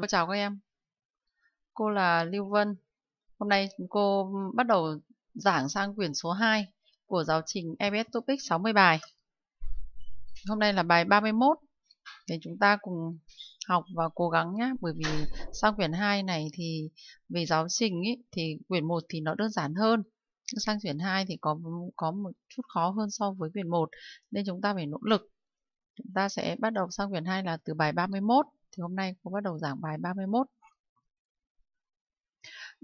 Cô chào các em. Cô là Lưu Vân. Hôm nay cô bắt đầu giảng sang quyển số 2 của giáo trình EBS Topic 60 bài. Hôm nay là bài 31. Để chúng ta cùng học và cố gắng nhé. Bởi vì sang quyển 2 này thì về giáo trình ý, thì quyển 1 thì nó đơn giản hơn. Sang quyển 2 thì có có một chút khó hơn so với quyển 1. Nên chúng ta phải nỗ lực. Chúng ta sẽ bắt đầu sang quyển 2 là từ bài 31. Thì hôm nay cô bắt đầu giảng bài 31.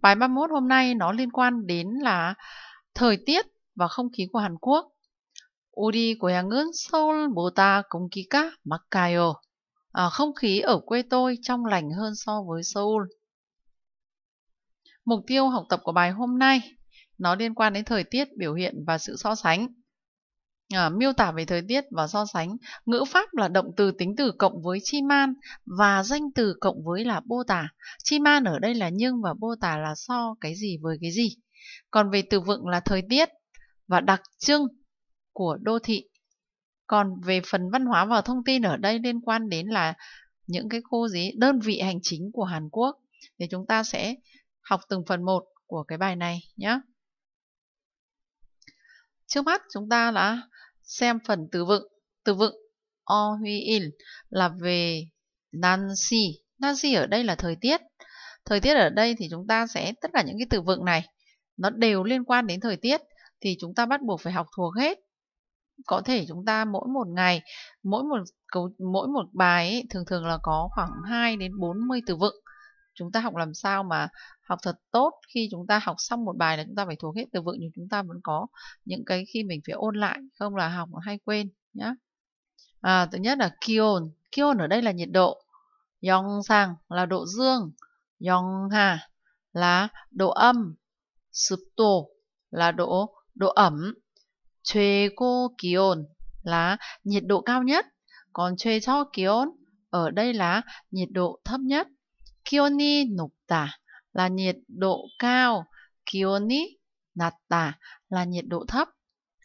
Bài 31 hôm nay nó liên quan đến là thời tiết và không khí của Hàn Quốc. 우리 고향은 서울보다 공기가 맑아요. À, không khí ở quê tôi trong lành hơn so với Seoul. Mục tiêu học tập của bài hôm nay nó liên quan đến thời tiết, biểu hiện và sự so sánh à, miêu tả về thời tiết và so sánh ngữ pháp là động từ tính từ cộng với chi man và danh từ cộng với là bô tả chi man ở đây là nhưng và bô tả là so cái gì với cái gì còn về từ vựng là thời tiết và đặc trưng của đô thị còn về phần văn hóa và thông tin ở đây liên quan đến là những cái khu gì đơn vị hành chính của Hàn Quốc thì chúng ta sẽ học từng phần một của cái bài này nhé. Trước mắt chúng ta đã Xem phần từ vựng. Từ vựng O Huy là về Nancy. Nancy ở đây là thời tiết. Thời tiết ở đây thì chúng ta sẽ tất cả những cái từ vựng này nó đều liên quan đến thời tiết thì chúng ta bắt buộc phải học thuộc hết. Có thể chúng ta mỗi một ngày, mỗi một cấu mỗi một bài ấy, thường thường là có khoảng 2 đến 40 từ vựng chúng ta học làm sao mà học thật tốt khi chúng ta học xong một bài là chúng ta phải thuộc hết từ vựng nhưng chúng ta vẫn có những cái khi mình phải ôn lại không là học hay quên nhá à, thứ nhất là kion kion ở đây là nhiệt độ yong sang là độ dương yong ha là độ âm sụp tổ là độ độ ẩm thuê cô kion là nhiệt độ cao nhất còn thuê cho kion ở đây là nhiệt độ thấp nhất 기온이 높다 là nhiệt độ cao, 기온이 낮다 là nhiệt độ thấp,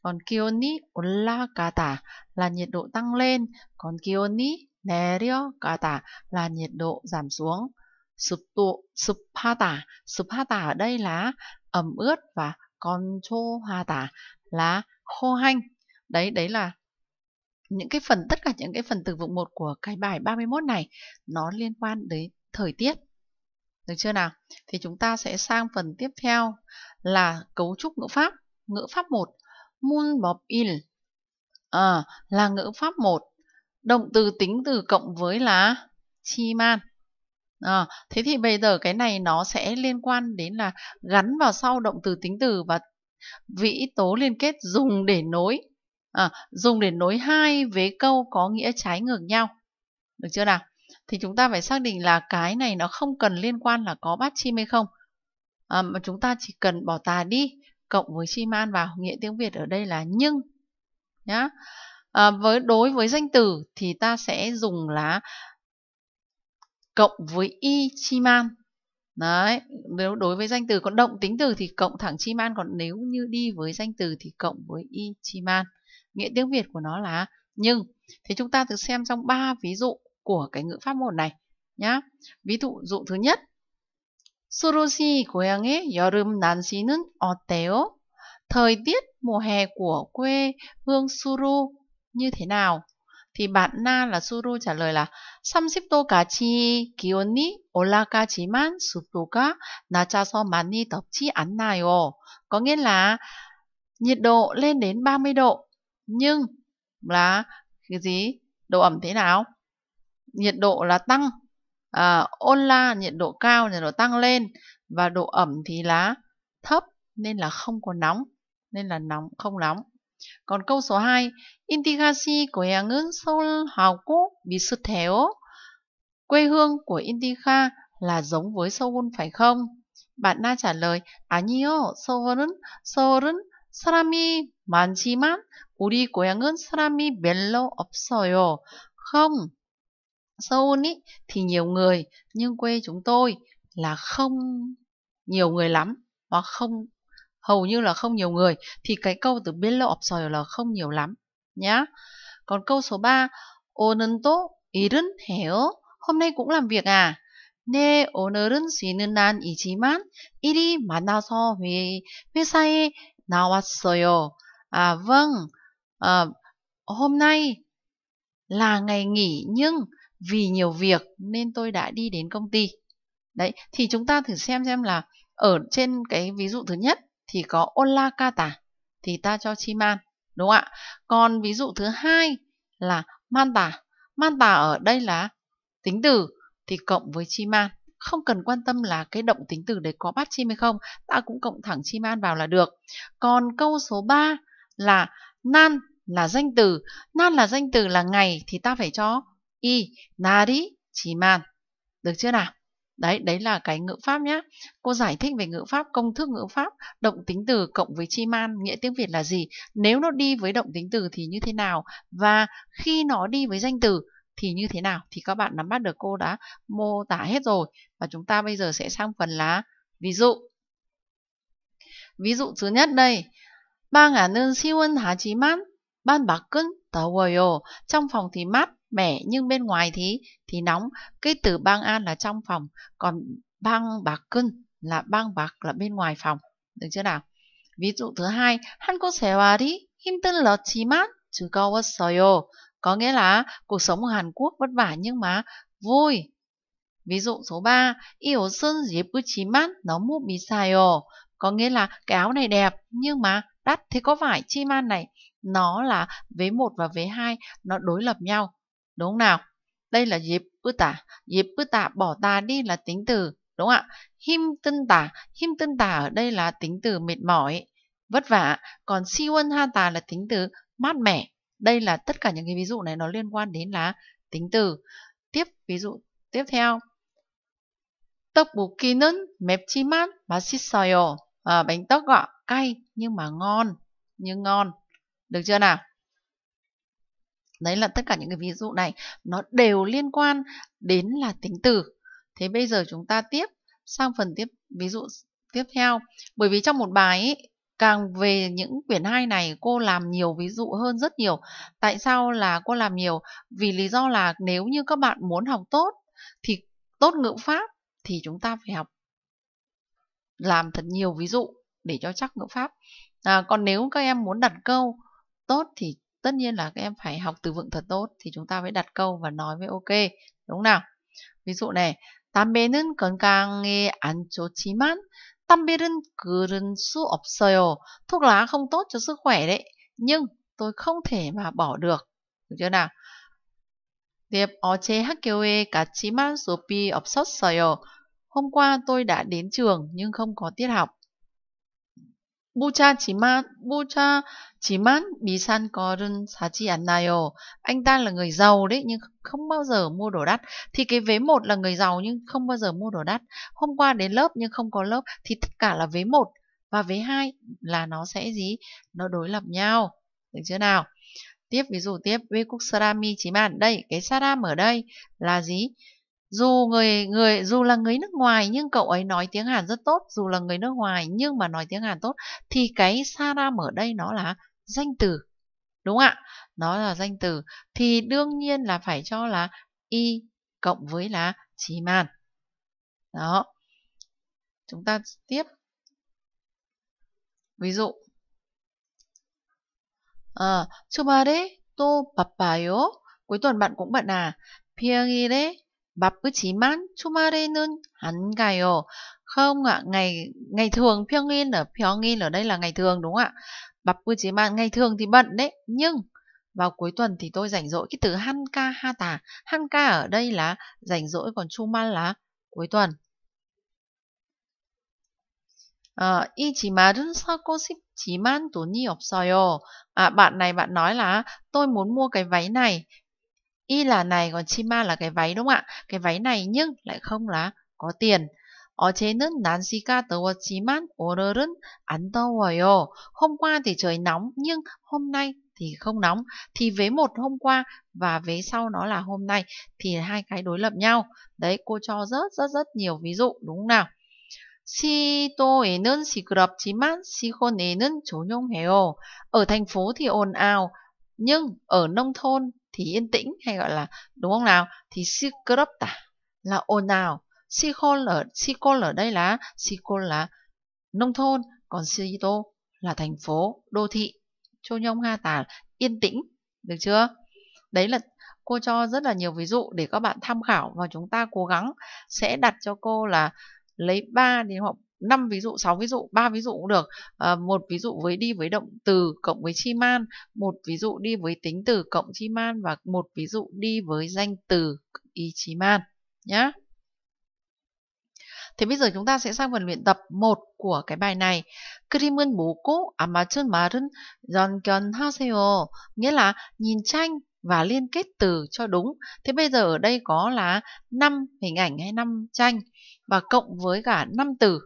còn 기온이 올라가다 là nhiệt độ tăng lên, còn 기온이 내려가다 là nhiệt độ giảm xuống. 습도, 습하다, 습하다 ở đây là ẩm ướt và control하다 là khô hanh. Đấy, đấy là những cái phần tất cả những cái phần từ vựng một của cái bài 31 này nó liên quan đến thời tiết. Được chưa nào? Thì chúng ta sẽ sang phần tiếp theo là cấu trúc ngữ pháp. Ngữ pháp 1, mun bọc il à, ờ, là ngữ pháp 1. Động từ tính từ cộng với là chi man. À, thế thì bây giờ cái này nó sẽ liên quan đến là gắn vào sau động từ tính từ và vĩ tố liên kết dùng để nối à, dùng để nối hai vế câu có nghĩa trái ngược nhau. Được chưa nào? thì chúng ta phải xác định là cái này nó không cần liên quan là có bát chim hay không à, mà chúng ta chỉ cần bỏ tà đi cộng với chim an vào nghĩa tiếng việt ở đây là nhưng nhá à, với đối với danh từ thì ta sẽ dùng là cộng với y chim an Đấy, nếu đối với danh từ còn động tính từ thì cộng thẳng chim an còn nếu như đi với danh từ thì cộng với y chim an. Nghĩa tiếng Việt của nó là nhưng. thì chúng ta thử xem trong ba ví dụ của cái ngữ pháp một này nhá. Ví dụ dụ thứ nhất. 수로시 고향의 여름 날씨는 어때요? Thời tiết mùa hè của quê hương Suru như thế nào? Thì bạn Na là Suru trả lời là 30도까지 기온이 올라가지만 습도가 낮아서 많이 덥지 않나요? Có nghĩa là nhiệt độ lên đến 30 độ nhưng là cái gì? Độ ẩm thế nào? nhiệt độ là tăng à, ôn la nhiệt độ cao nhiệt độ tăng lên và độ ẩm thì là thấp nên là không có nóng nên là nóng không nóng còn câu số 2 인디가시 bị sụt 비슷해요 quê hương của Indica là giống với Seoul phải không bạn Na trả lời 아니요 서울은 서울은 사람이 많지만 우리 고향은 사람이 별로 없어요 không Seoul ý, thì nhiều người, nhưng quê chúng tôi là không nhiều người lắm, hoặc không hầu như là không nhiều người, thì cái câu từ 별로 없어요 là không nhiều lắm nhá. Còn câu số 3, 오늘도 일은 해요. Hôm nay cũng làm việc à? 네, 오늘은 쉬는 날이지만 일이 많아서 회, 회사에 나왔어요. À vâng, à, hôm nay là ngày nghỉ nhưng vì nhiều việc nên tôi đã đi đến công ty đấy thì chúng ta thử xem xem là ở trên cái ví dụ thứ nhất thì có ola kata thì ta cho chiman đúng không ạ còn ví dụ thứ hai là manta manta ở đây là tính từ thì cộng với chiman không cần quan tâm là cái động tính từ đấy có bắt chim hay không ta cũng cộng thẳng chim an vào là được còn câu số 3 là nan là danh từ nan là danh từ là ngày thì ta phải cho 이 날이 지만 được chưa nào đấy đấy là cái ngữ pháp nhá cô giải thích về ngữ pháp công thức ngữ pháp động tính từ cộng với chi man nghĩa tiếng việt là gì nếu nó đi với động tính từ thì như thế nào và khi nó đi với danh từ thì như thế nào thì các bạn nắm bắt được cô đã mô tả hết rồi và chúng ta bây giờ sẽ sang phần là ví dụ ví dụ thứ nhất đây 방 안은 시원하지만 반 밖은 더워요. trong phòng thì mát mẻ nhưng bên ngoài thì thì nóng. Cái từ băng an là trong phòng, còn băng bạc cân là băng bạc là bên ngoài phòng. Được chưa nào? Ví dụ thứ hai, 한국 생활이 힘들었지만 즐거웠어요. Có nghĩa là cuộc sống ở Hàn Quốc vất vả nhưng mà vui. Ví dụ số 3, 이 옷은 예쁘지만 너무 비싸요. Có nghĩa là cái áo này đẹp nhưng mà đắt. Thế có phải man này nó là vế 1 và vế 2 nó đối lập nhau. Đúng không nào? Đây là dịp bư tả. Dịp bư tả bỏ ta đi là tính từ. Đúng không ạ? Him tân tả. Him tân tả ở đây là tính từ mệt mỏi, vất vả. Còn si quân ha tà là tính từ mát mẻ. Đây là tất cả những cái ví dụ này nó liên quan đến là tính từ. Tiếp ví dụ tiếp theo. bù kỳ 떡볶이는 맵지만 맛있어요. À, bánh tốc ạ, cay nhưng mà ngon, nhưng ngon. Được chưa nào? Đấy là tất cả những cái ví dụ này nó đều liên quan đến là tính từ. Thế bây giờ chúng ta tiếp sang phần tiếp ví dụ tiếp theo. Bởi vì trong một bài ấy, càng về những quyển hai này cô làm nhiều ví dụ hơn rất nhiều. Tại sao là cô làm nhiều? Vì lý do là nếu như các bạn muốn học tốt thì tốt ngữ pháp thì chúng ta phải học làm thật nhiều ví dụ để cho chắc ngữ pháp. À, còn nếu các em muốn đặt câu tốt thì tất nhiên là các em phải học từ vựng thật tốt thì chúng ta mới đặt câu và nói với ok đúng không nào ví dụ này 담배는 건강에 안 좋지만 담배는 끊을 수 없어요. Thuốc lá không tốt cho sức khỏe đấy, nhưng tôi không thể mà bỏ được. Được chưa nào? Tiếp, 어제 학교에 갔지만 수업이 없었어요. Hôm qua tôi đã đến trường nhưng không có tiết học. 부자지만 부자지만 비싼 거는 사지 않나요? Anh ta là người giàu đấy nhưng không bao giờ mua đồ đắt. Thì cái vế một là người giàu nhưng không bao giờ mua đồ đắt. Hôm qua đến lớp nhưng không có lớp thì tất cả là vế một và vế hai là nó sẽ gì? Nó đối lập nhau. Được chưa nào? Tiếp ví dụ tiếp, 외국 사람이 지만 đây cái 사람 ở đây là gì? Dù người người dù là người nước ngoài nhưng cậu ấy nói tiếng Hàn rất tốt, dù là người nước ngoài nhưng mà nói tiếng Hàn tốt thì cái Saram ở đây nó là danh từ. Đúng ạ? Nó là danh từ thì đương nhiên là phải cho là y cộng với là chỉ màn. Đó. Chúng ta tiếp. Ví dụ. À, 주말에 또 바빠요. Cuối tuần bạn cũng bận à? 비행일에 바쁘지만 주말에는 안 가요. Không ạ, ngày ngày thường 평일 ở 평일 ở đây là ngày thường đúng không ạ? 바쁘지만 ngày thường thì bận đấy, nhưng vào cuối tuần thì tôi rảnh rỗi. Cái từ 한가 하다. 한가 ở đây là rảnh rỗi còn chu 주말 là cuối tuần. sau ờ, 아, 이 주말은 사고 싶지만 돈이 없어요. À, bạn này bạn nói là tôi muốn mua cái váy này y là này còn chima là cái váy đúng không ạ cái váy này nhưng lại không là có tiền 어제는 날씨가 더웠지만 오늘은 안 더워요. Hôm qua thì trời nóng nhưng hôm nay thì không nóng. Thì vế một hôm qua và vế sau nó là hôm nay thì hai cái đối lập nhau. Đấy cô cho rất rất rất nhiều ví dụ đúng không nào? 시도에는 시끄럽지만 시골에는 조용해요. Ở thành phố thì ồn ào nhưng ở nông thôn thì yên tĩnh hay gọi là đúng không nào thì sikropta là ồn ào sikol ở sikol ở đây là sikol là nông thôn còn sito là thành phố đô thị chô nhông ha tà yên tĩnh được chưa đấy là cô cho rất là nhiều ví dụ để các bạn tham khảo và chúng ta cố gắng sẽ đặt cho cô là lấy 3 đến hoặc 5 ví dụ, 6 ví dụ, 3 ví dụ cũng được. À, một ví dụ với đi với động từ cộng với chi man, một ví dụ đi với tính từ cộng chi man và một ví dụ đi với danh từ y chi man nhé. Thế bây giờ chúng ta sẽ sang phần luyện tập 1 của cái bài này. 그림은 뭐고 아마춘 말은 연결하세요. Nghĩa là nhìn tranh và liên kết từ cho đúng. Thế bây giờ ở đây có là 5 hình ảnh hay 5 tranh và cộng với cả 5 từ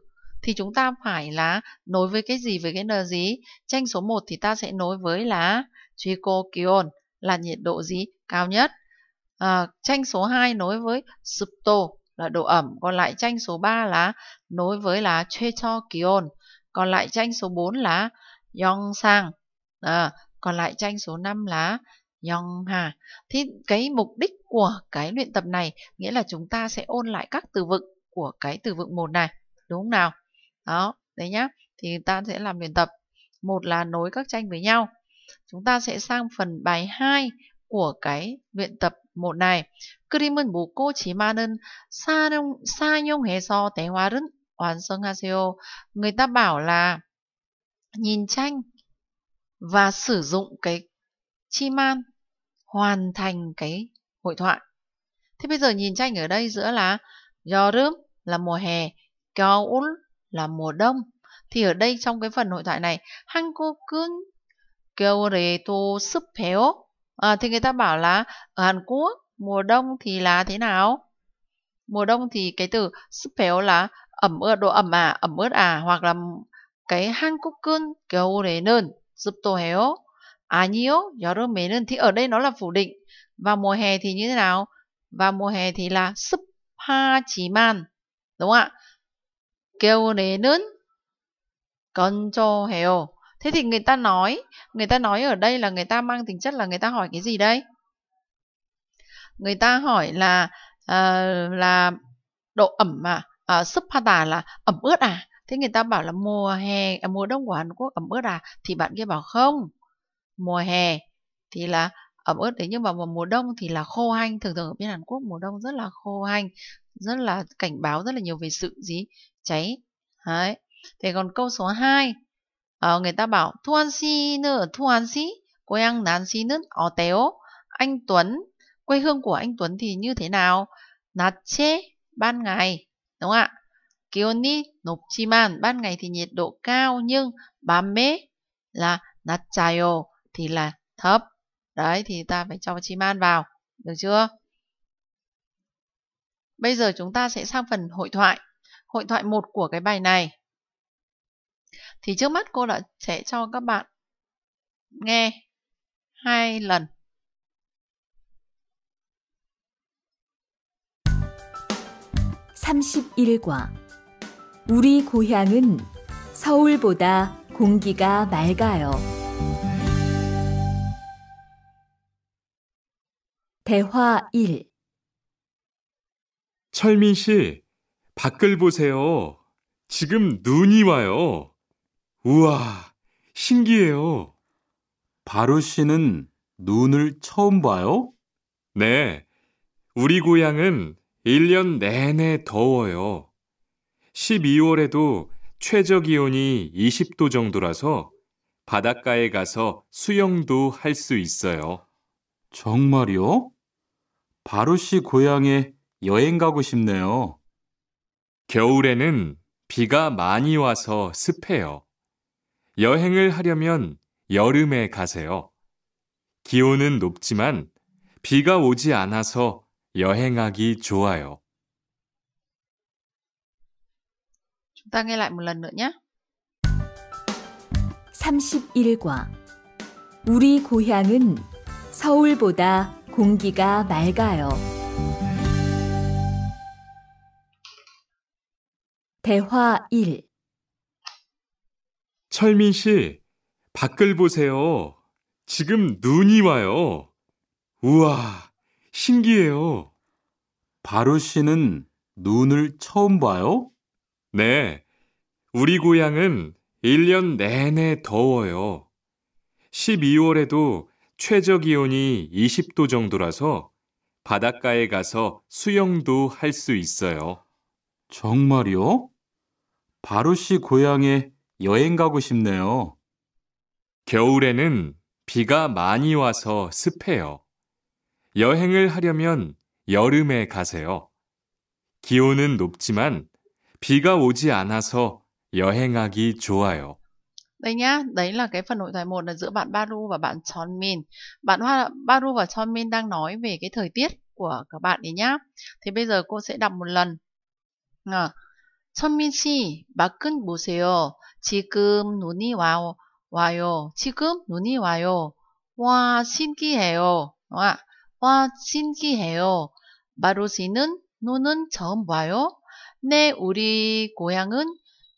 thì chúng ta phải là nối với cái gì với cái n gì? Tranh số 1 thì ta sẽ nối với là kion là nhiệt độ gì cao nhất. À, tranh số 2 nối với subto là độ ẩm, còn lại tranh số 3 là nối với là kion còn lại tranh số 4 là yongsang. À, còn lại tranh số 5 là Yong Hà. Thì cái mục đích của cái luyện tập này nghĩa là chúng ta sẽ ôn lại các từ vựng của cái từ vựng một này. Đúng không nào? Đó, đấy nhá. Thì ta sẽ làm luyện tập. Một là nối các tranh với nhau. Chúng ta sẽ sang phần bài 2 của cái luyện tập một này. 그림은 묻고 지만은 사용, 사용해서 대화는 완성하세요. Người ta bảo là nhìn tranh và sử dụng cái chi man hoàn thành cái hội thoại. Thế bây giờ nhìn tranh ở đây giữa là 여름 là mùa hè, 겨울 là mùa đông. Thì ở đây trong cái phần hội thoại này, 한국은 겨울에도 습해요. À, thì người ta bảo là ở Hàn Quốc mùa đông thì là thế nào? Mùa đông thì cái từ 습해요 là ẩm ướt, độ ẩm à, ẩm ướt à hoặc là cái 한국은 겨울에는 습도해요. 아니요, 여름에는 thì ở đây nó là phủ định. Và mùa hè thì như thế nào? Và mùa hè thì là 습하지만 đúng không ạ? 겨울에는 건조해요. Thế thì người ta nói, người ta nói ở đây là người ta mang tính chất là người ta hỏi cái gì đây? Người ta hỏi là uh, là độ ẩm à, uh, sức tả là ẩm ướt à? Thế người ta bảo là mùa hè, à, mùa đông của Hàn Quốc ẩm ướt à? Thì bạn kia bảo không, mùa hè thì là ẩm ướt đấy nhưng mà vào mùa đông thì là khô hanh thường thường ở bên Hàn Quốc mùa đông rất là khô hanh rất là cảnh báo rất là nhiều về sự gì cháy Đấy. thế còn câu số 2 à, ờ, người ta bảo thuan si nở thuan si cô ăn nán si nứt ở téo anh Tuấn quê hương của anh Tuấn thì như thế nào nát chê ban ngày đúng không ạ Kioni nộp chi man ban ngày thì nhiệt độ cao nhưng ba mê là nát chayo thì là thấp đấy thì ta phải cho chi man vào được chưa bây giờ chúng ta sẽ sang phần hội thoại hội thoại 1 của cái bài này. Thì trước mắt cô đã sẽ cho các bạn nghe hai lần. (31과) 우리 고향은 서울보다 공기가 맑아요. 대화 1 철민 씨, 밖을 보세요. 지금 눈이 와요. 우와, 신기해요. 바로 씨는 눈을 처음 봐요? 네. 우리 고향은 1년 내내 더워요. 12월에도 최저 기온이 20도 정도라서 바닷가에 가서 수영도 할 수 있어요. 정말요? 바로 씨 고향에 여행 가고 싶네요. 겨울에는 비가 많이 와서 습해요. 여행을 하려면 여름에 가세요. 기온은 높지만 비가 오지 않아서 여행하기 좋아요. Chúng ta nghe lại một lần nữa nhé. 31과 우리 고향은 서울보다 공기가 맑아요. 대화 1 철민 씨, 밖을 보세요. 지금 눈이 와요. 우와, 신기해요. 바로 씨는 눈을 처음 봐요? 네. 우리 고향은 1년 내내 더워요. 12월에도 최저 기온이 20도 정도라서 바닷가에 가서 수영도 할 수 있어요. 정말요? 바루 씨 고향에 여행 가고 싶네요. 겨울에는 비가 많이 와서 습해요. 여행을 하려면 여름에 가세요. 기온은 높지만 비가 오지 않아서 여행하기 좋아요. Đây nhá, đấy là cái phần hội thoại một là giữa bạn Baru và bạn Chon Min. Bạn Hoa, Baru và Chon Min đang nói về cái thời tiết của các bạn ấy nhá. Thì bây giờ cô sẽ đọc một lần. À, 선민 씨, 막은 보세요. 지금 눈이 와, 와요. 지금 눈이 와요. 와, 신기해요. 와, 와, 신기해요. 마루 씨는 눈은 처음 봐요. 네, 우리 고향은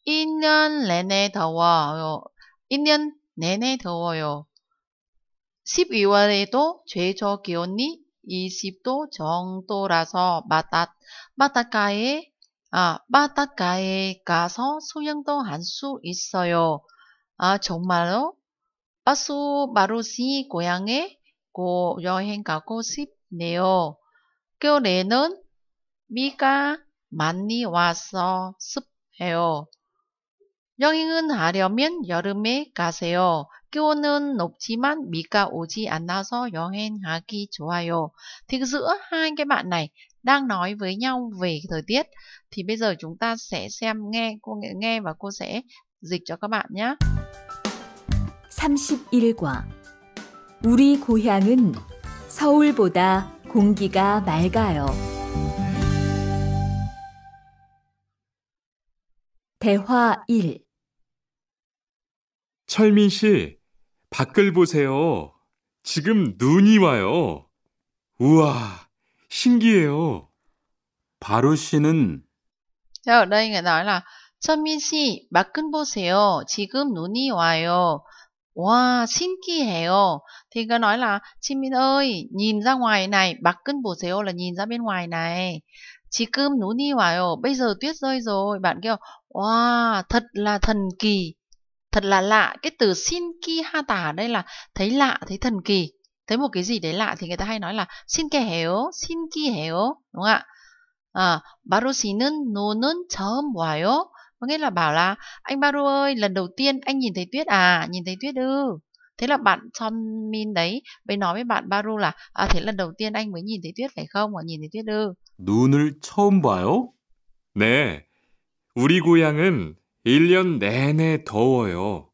1년 내내 더워요. 1년 내내 더워요. 12월에도 최저 기온이 20도 정도라서 마닷, 마닷가에 아, 바닷가에 가서 수영도 할 수 있어요. 아, 정말요? 바수 마루시 고향에 고 여행 가고 싶네요. 겨울에는 비가 많이 와서 습해요. 여행은 하려면 여름에 가세요. 기온은 높지만 비가 오지 않아서 여행하기 좋아요. Thực giữa đang nói với nhau về thời tiết thì bây giờ chúng ta sẽ xem nghe cô nghe và cô sẽ dịch cho các bạn nhé. 31과 우리 고향은 서울보다 공기가 맑아요. 대화 1 철민 씨, 밖을 보세요. 지금 눈이 와요. 우와, 신기해요. 바루 씨는 Thế ở đây người nói là 천민 씨, 밖은 보세요. 지금 눈이 와요. Wow, 신기해요. Thì người nói là Chimin ơi, nhìn ra ngoài này, 밖은 보세요 là nhìn ra bên ngoài này. 지금 눈이 와요. Bây giờ tuyết rơi rồi. Bạn kêu wow, thật là thần kỳ. Thật là lạ. Cái từ ha tả đây là thấy lạ, thấy thần kỳ thấy một cái gì đấy lạ thì người ta hay nói là xin 신기해요, 신기해요, đúng không ạ? À, 바로 씨는 노는 처음 와요. Có nghĩa là bảo là anh Baru ơi, lần đầu tiên anh nhìn thấy tuyết à, nhìn thấy tuyết ư. Thế là bạn Son Min đấy mới nói với bạn Baru là à, thế lần đầu tiên anh mới nhìn thấy tuyết phải không? mà nhìn thấy tuyết ư. 눈을 처음 봐요? 네. 우리 고향은 1년 내내 더워요.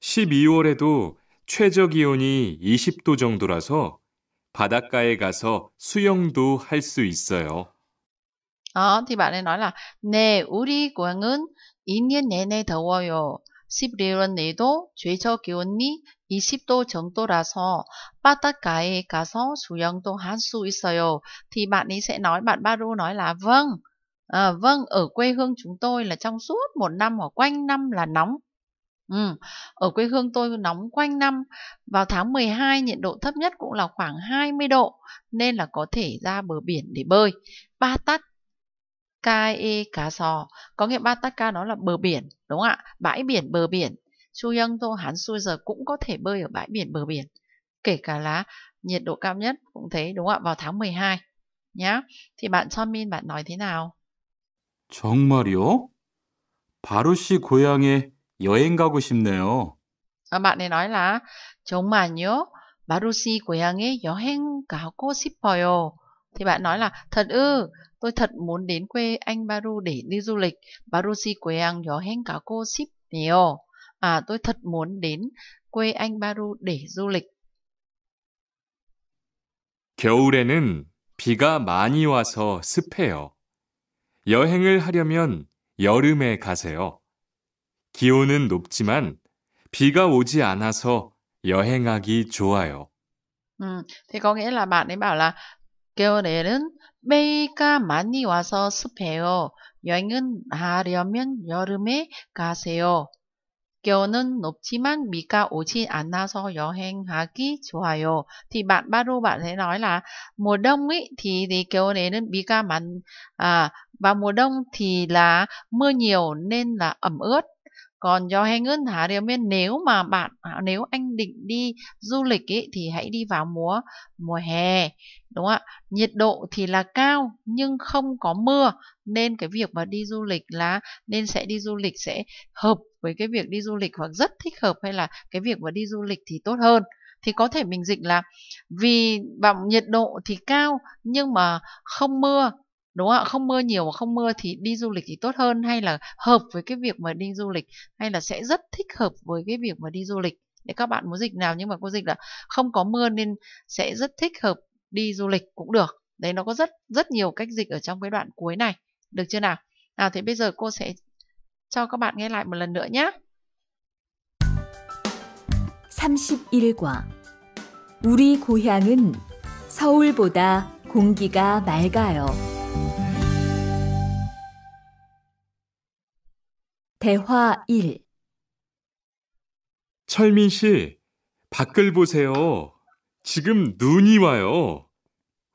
12월에도 최저 기온이 20도 정도라서 바닷가에 가서 수영도 할 수 있어요. 어, thì bạn ấy nói là 네, 우리 공항은 2년 내내 더워요. 십리월내도 최저 기온이 20도 정도라서 바닷가에 가서 수영도 할 수 있어요. thì bạn ấy sẽ nói bạn Baru nói là vâng. À, vâng, ở quê hương chúng tôi là trong suốt một năm hoặc quanh năm là nóng. Ừ, ở quê hương tôi nóng quanh năm, vào tháng 12 nhiệt độ thấp nhất cũng là khoảng 20 độ, nên là có thể ra bờ biển để bơi. Ba tát kae cá sò, có nghĩa ba tắt ca nó là bờ biển, đúng không ạ? Bãi biển, bờ biển. Chu Young Tô Hán Xui giờ cũng có thể bơi ở bãi biển, bờ biển. Kể cả là nhiệt độ cao nhất cũng thế, đúng không ạ? Vào tháng 12. Nhá. Thì bạn cho Min bạn nói thế nào? 정말이요? 바로 씨 고향에 여행 가고 싶네요. À, bạn ấy nói là 정말요? Marusi 고향에 여행 가고 싶어요. Thì bạn nói là thật ư, tôi thật muốn đến quê anh Maru để đi du lịch. Marusi 고향 여행 가고 싶네요. À, tôi thật muốn đến quê anh Maru để du lịch. 겨울에는 비가 많이 와서 습해요. 여행을 하려면 여름에 가세요. 기온은 높지만 비가 오지 않아서 여행하기 좋아요. 음, thì có nghĩa là bạn ấy bảo là 겨울에는 비가 많이 와서 습해요. 여행은 하려면 여름에 가세요. 겨울은 높지만 비가 오지 않아서 여행하기 좋아요. thì bạn Baru bạn ấy nói là mùa đông ấy thì thì 겨울에는 비가 많 à và mùa đông thì là mưa nhiều nên là ẩm ướt. còn do hay ngân thả điều men nếu mà bạn à, nếu anh định đi du lịch ấy, thì hãy đi vào mùa mùa hè đúng không ạ nhiệt độ thì là cao nhưng không có mưa nên cái việc mà đi du lịch là nên sẽ đi du lịch sẽ hợp với cái việc đi du lịch hoặc rất thích hợp hay là cái việc mà đi du lịch thì tốt hơn thì có thể mình dịch là vì vào nhiệt độ thì cao nhưng mà không mưa đúng không ạ không mưa nhiều mà không mưa thì đi du lịch thì tốt hơn hay là hợp với cái việc mà đi du lịch hay là sẽ rất thích hợp với cái việc mà đi du lịch để các bạn muốn dịch nào nhưng mà cô dịch là không có mưa nên sẽ rất thích hợp đi du lịch cũng được đấy nó có rất rất nhiều cách dịch ở trong cái đoạn cuối này được chưa nào nào thế bây giờ cô sẽ cho các bạn nghe lại một lần nữa nhé 31과 우리 고향은 서울보다 공기가 맑아요. 대화 1 철민 씨, 밖을 보세요. 지금 눈이 와요.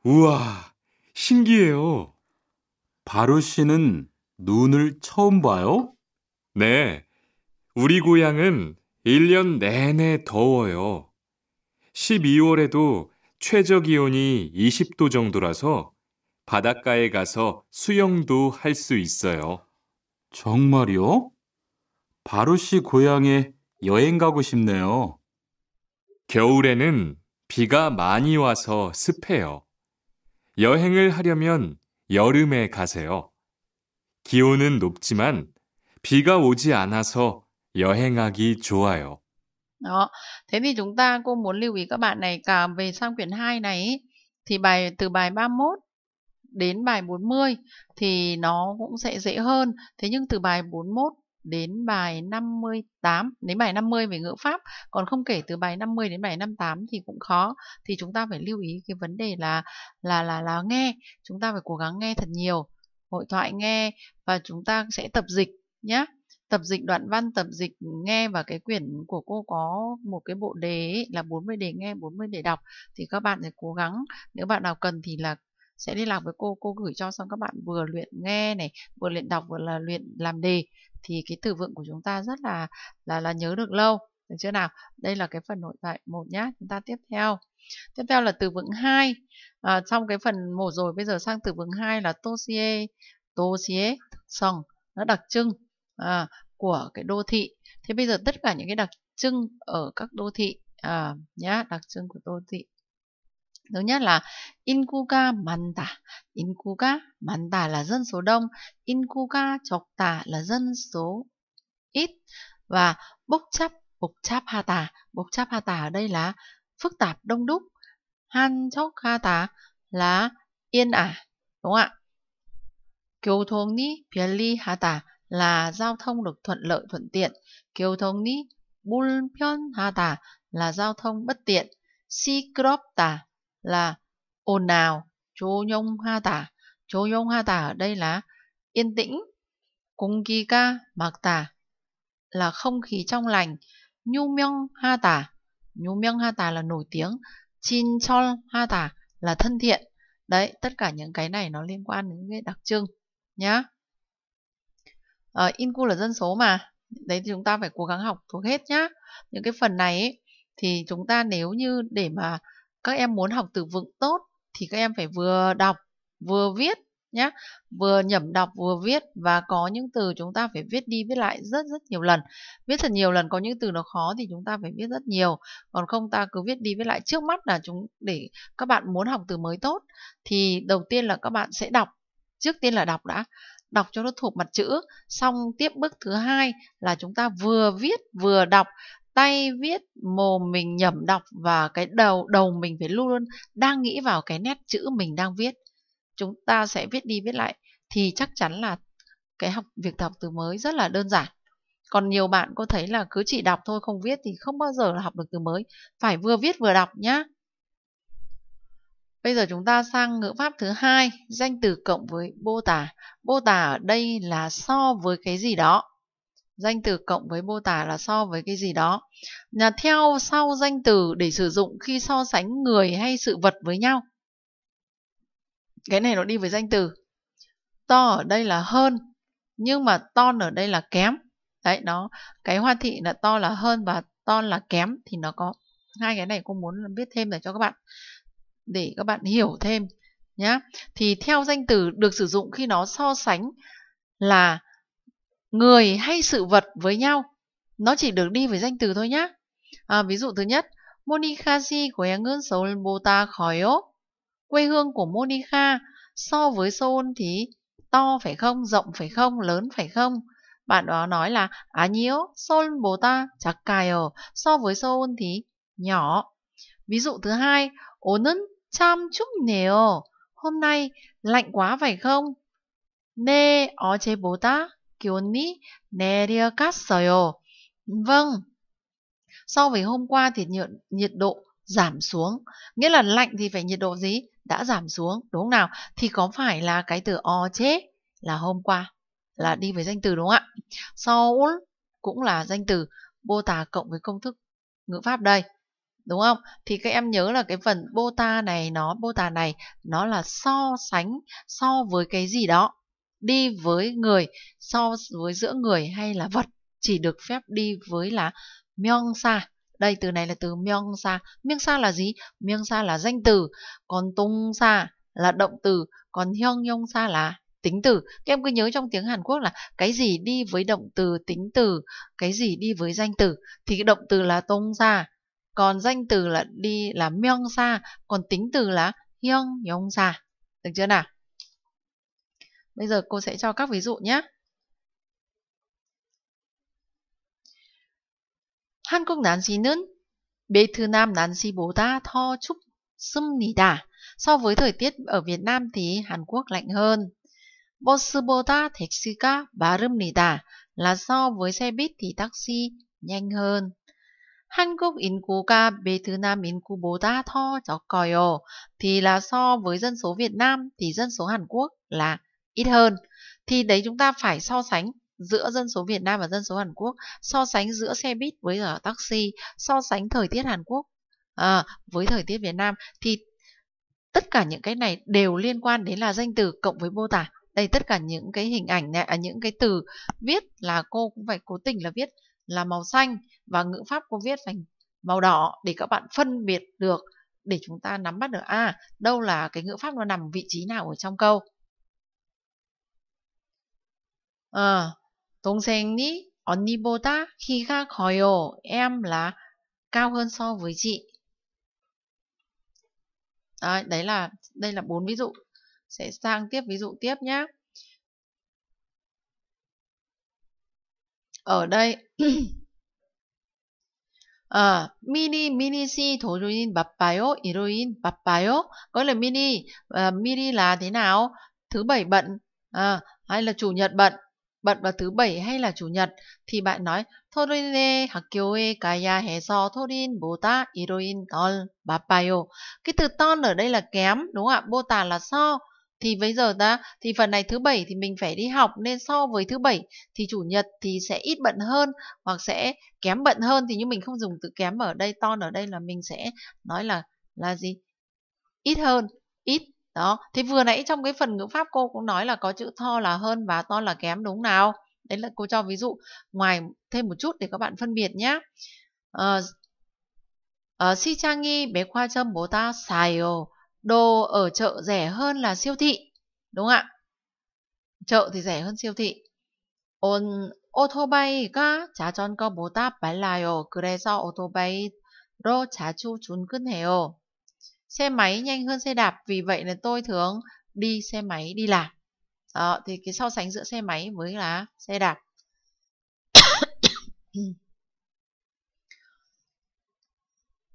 우와, 신기해요. 바로 씨는 눈을 처음 봐요? 네. 우리 고향은 1년 내내 더워요. 12월에도 최저 기온이 20도 정도라서 바닷가에 가서 수영도 할 수 있어요. 정말이요? 바로 씨 고향에 여행 가고 싶네요. 겨울에는 비가 많이 와서 습해요. 여행을 하려면 여름에 가세요. 기온은 높지만 비가 오지 않아서 여행하기 좋아요. Đó. Thế thì chúng ta cô muốn lưu ý các bạn này cả về sang quyển 2 này ý, thì bài từ bài 31 đến bài 40 thì nó cũng sẽ dễ hơn. Thế nhưng từ bài 41 đến bài 58 đến bài 50 về ngữ pháp còn không kể từ bài 50 đến bài 58 thì cũng khó thì chúng ta phải lưu ý cái vấn đề là là là là nghe chúng ta phải cố gắng nghe thật nhiều hội thoại nghe và chúng ta sẽ tập dịch nhé tập dịch đoạn văn tập dịch nghe và cái quyển của cô có một cái bộ đề ấy, là 40 đề nghe 40 đề đọc thì các bạn sẽ cố gắng nếu bạn nào cần thì là sẽ liên lạc với cô cô gửi cho xong các bạn vừa luyện nghe này vừa luyện đọc vừa là luyện làm đề thì cái từ vựng của chúng ta rất là là là nhớ được lâu được chưa nào đây là cái phần nội tại một nhá chúng ta tiếp theo tiếp theo là từ vựng hai à, trong cái phần một rồi bây giờ sang từ vựng hai là tosie tosie song nó đặc trưng à, của cái đô thị thế bây giờ tất cả những cái đặc trưng ở các đô thị à, nhá đặc trưng của đô thị Thứ nhất là Inkuga Manda. Inkuga Manda là dân số đông. Inkuga Chokta là dân số ít. Và Bokchap Bokchap Hata. Bokchap Hata ở đây là phức tạp đông đúc. Han Chok Hata là yên ả. Đúng không ạ? Kiều thông ni Piali Hata là giao thông được thuận lợi thuận tiện. Kiều thông ni Bulpion Hata là giao thông bất tiện. Sikropta là ồn ào, chô nhông ha tả, chô nhông ha tả ở đây là yên tĩnh, cung kỳ ca mặc tả là không khí trong lành, nhu myong ha tả, nhu myong ha tả là nổi tiếng, chin chol ha tả là thân thiện. Đấy, tất cả những cái này nó liên quan đến cái đặc trưng nhá. Ờ, Inku là dân số mà, đấy thì chúng ta phải cố gắng học thuộc hết nhá. Những cái phần này ấy, thì chúng ta nếu như để mà các em muốn học từ vựng tốt thì các em phải vừa đọc vừa viết nhé vừa nhẩm đọc vừa viết và có những từ chúng ta phải viết đi viết lại rất rất nhiều lần viết thật nhiều lần có những từ nó khó thì chúng ta phải viết rất nhiều còn không ta cứ viết đi viết lại trước mắt là chúng để các bạn muốn học từ mới tốt thì đầu tiên là các bạn sẽ đọc trước tiên là đọc đã đọc cho nó thuộc mặt chữ xong tiếp bước thứ hai là chúng ta vừa viết vừa đọc tay viết mồm mình nhẩm đọc và cái đầu đầu mình phải luôn luôn đang nghĩ vào cái nét chữ mình đang viết chúng ta sẽ viết đi viết lại thì chắc chắn là cái học việc học từ mới rất là đơn giản còn nhiều bạn cô thấy là cứ chỉ đọc thôi không viết thì không bao giờ là học được từ mới phải vừa viết vừa đọc nhá bây giờ chúng ta sang ngữ pháp thứ hai danh từ cộng với bô tả bô tả ở đây là so với cái gì đó Danh từ cộng với mô tả là so với cái gì đó. Nhà theo sau danh từ để sử dụng khi so sánh người hay sự vật với nhau. Cái này nó đi với danh từ. To ở đây là hơn, nhưng mà to ở đây là kém. Đấy, nó cái hoa thị là to là hơn và to là kém thì nó có hai cái này cô muốn biết thêm để cho các bạn để các bạn hiểu thêm nhá. Thì theo danh từ được sử dụng khi nó so sánh là người hay sự vật với nhau nó chỉ được đi với danh từ thôi nhé à, ví dụ thứ nhất Monikashi của em Engel Solbota Khoyo quê hương của Monica so với Seoul thì to phải không rộng phải không lớn phải không bạn đó nói là 아니요 cài ở so với Seoul thì nhỏ ví dụ thứ hai 오는 참 춥네요 hôm nay lạnh quá phải không 네 어제보다 기온이 내려갔어요. Vâng. So với hôm qua thì nhiệt, nhiệt độ giảm xuống. Nghĩa là lạnh thì phải nhiệt độ gì? Đã giảm xuống. Đúng không nào? Thì có phải là cái từ o chết là hôm qua là đi với danh từ đúng không ạ? so cũng là danh từ bô tà cộng với công thức ngữ pháp đây. Đúng không? Thì các em nhớ là cái phần bô ta này nó bô tà này nó là so sánh so với cái gì đó đi với người so với giữa người hay là vật chỉ được phép đi với là myong sa đây từ này là từ myong sa myong sa là gì myong sa là danh từ còn tung sa là động từ còn hyong hyong sa là tính từ các em cứ nhớ trong tiếng Hàn Quốc là cái gì đi với động từ tính từ cái gì đi với danh từ thì cái động từ là tung sa còn danh từ là đi là myong sa còn tính từ là hyong hyong sa được chưa nào Bây giờ cô sẽ cho các ví dụ nhé. Hàn Quốc nam ta 날씨는 베트남 날씨보다 nỉ đà. So với thời tiết ở Việt Nam thì Hàn Quốc lạnh hơn. ta ca bà 버스보다 nỉ đà. Là so với xe buýt thì taxi nhanh hơn. Hàn quốc ca bê nam 한국 ta 베트남 인구보다 còi 적어요. Thì là so với dân số Việt Nam thì dân số Hàn Quốc là ít hơn thì đấy chúng ta phải so sánh giữa dân số Việt Nam và dân số Hàn Quốc, so sánh giữa xe buýt với ở taxi, so sánh thời tiết Hàn Quốc à, với thời tiết Việt Nam thì tất cả những cái này đều liên quan đến là danh từ cộng với mô tả. Đây tất cả những cái hình ảnh này, à, những cái từ viết là cô cũng phải cố tình là viết là màu xanh và ngữ pháp cô viết thành màu đỏ để các bạn phân biệt được để chúng ta nắm bắt được a à, đâu là cái ngữ pháp nó nằm vị trí nào ở trong câu ờ, đồng sinh 어, 동생이 언니보다 키가 커요. Em là cao hơn so với chị. Đấy, đấy là đây là bốn ví dụ. Sẽ sang tiếp ví dụ tiếp nhé. Ở đây mini, mini 아, 미리 미리 씨 도로인 바빠요. 일요인 바빠요. Có là mini uh, mini là thế nào? Thứ bảy bận. À, hay là chủ nhật bận bận vào thứ bảy hay là chủ nhật thì bạn nói 토요일에 학교에 가야 해서 토요일보다 일요일 덜 바빠요. Cái từ ton ở đây là kém, đúng không ạ? Bô là so. Thì bây giờ ta thì phần này thứ bảy thì mình phải đi học nên so với thứ bảy thì chủ nhật thì sẽ ít bận hơn hoặc sẽ kém bận hơn thì nhưng mình không dùng từ kém ở đây ton ở đây là mình sẽ nói là là gì? ít hơn, ít đó thì vừa nãy trong cái phần ngữ pháp cô cũng nói là có chữ tho là hơn và to là kém đúng nào đấy là cô cho ví dụ ngoài thêm một chút để các bạn phân biệt nhé ờ, ờ, Sichanghi bé khoa châm bố ta sayo đồ ở chợ rẻ hơn là siêu thị đúng ạ chợ thì rẻ hơn siêu thị 온 오토바이가 자전거보다 빨라요. 그래서 오토바이로 자주 출근해요 xe máy nhanh hơn xe đạp vì vậy là tôi thường đi xe máy đi làm đó, thì cái so sánh giữa xe máy với là xe đạp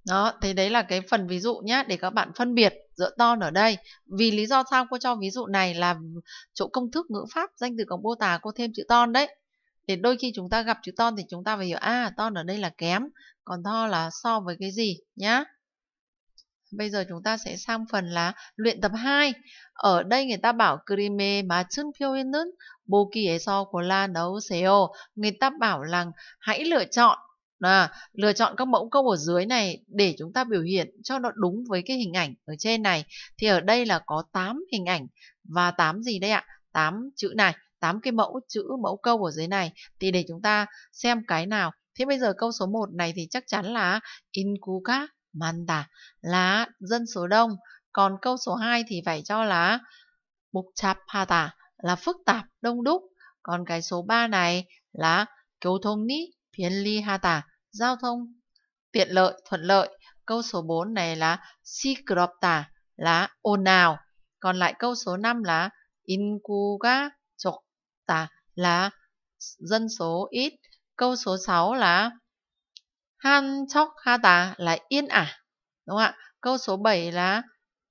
Đó, thế đấy là cái phần ví dụ nhé để các bạn phân biệt giữa to ở đây. Vì lý do sao cô cho ví dụ này là chỗ công thức ngữ pháp danh từ cộng mô tả cô thêm chữ to đấy. Để đôi khi chúng ta gặp chữ to thì chúng ta phải hiểu a à, ton ở đây là kém, còn to là so với cái gì nhá. Bây giờ chúng ta sẽ sang phần là luyện tập 2. Ở đây người ta bảo 그림에 맞춘 표현은 보기에서 골라 넣으세요. Người ta bảo là hãy lựa chọn là lựa chọn các mẫu câu ở dưới này để chúng ta biểu hiện cho nó đúng với cái hình ảnh ở trên này. Thì ở đây là có 8 hình ảnh và 8 gì đây ạ? 8 chữ này, 8 cái mẫu chữ mẫu câu ở dưới này. Thì để chúng ta xem cái nào. Thế bây giờ câu số 1 này thì chắc chắn là inkuka Manda là dân số đông, còn câu số 2 thì phải cho là 복잡하다 là phức tạp, đông đúc. Còn cái số 3 này là 교통이 편리하다, giao thông tiện lợi, thuận lợi. Câu số 4 này là 시끄럽다 là ồn ào. Còn lại câu số 5 là Inkuga Chokta là dân số ít. Câu số 6 là Han chok ha tà là yên ả. Đúng không ạ? Câu số 7 là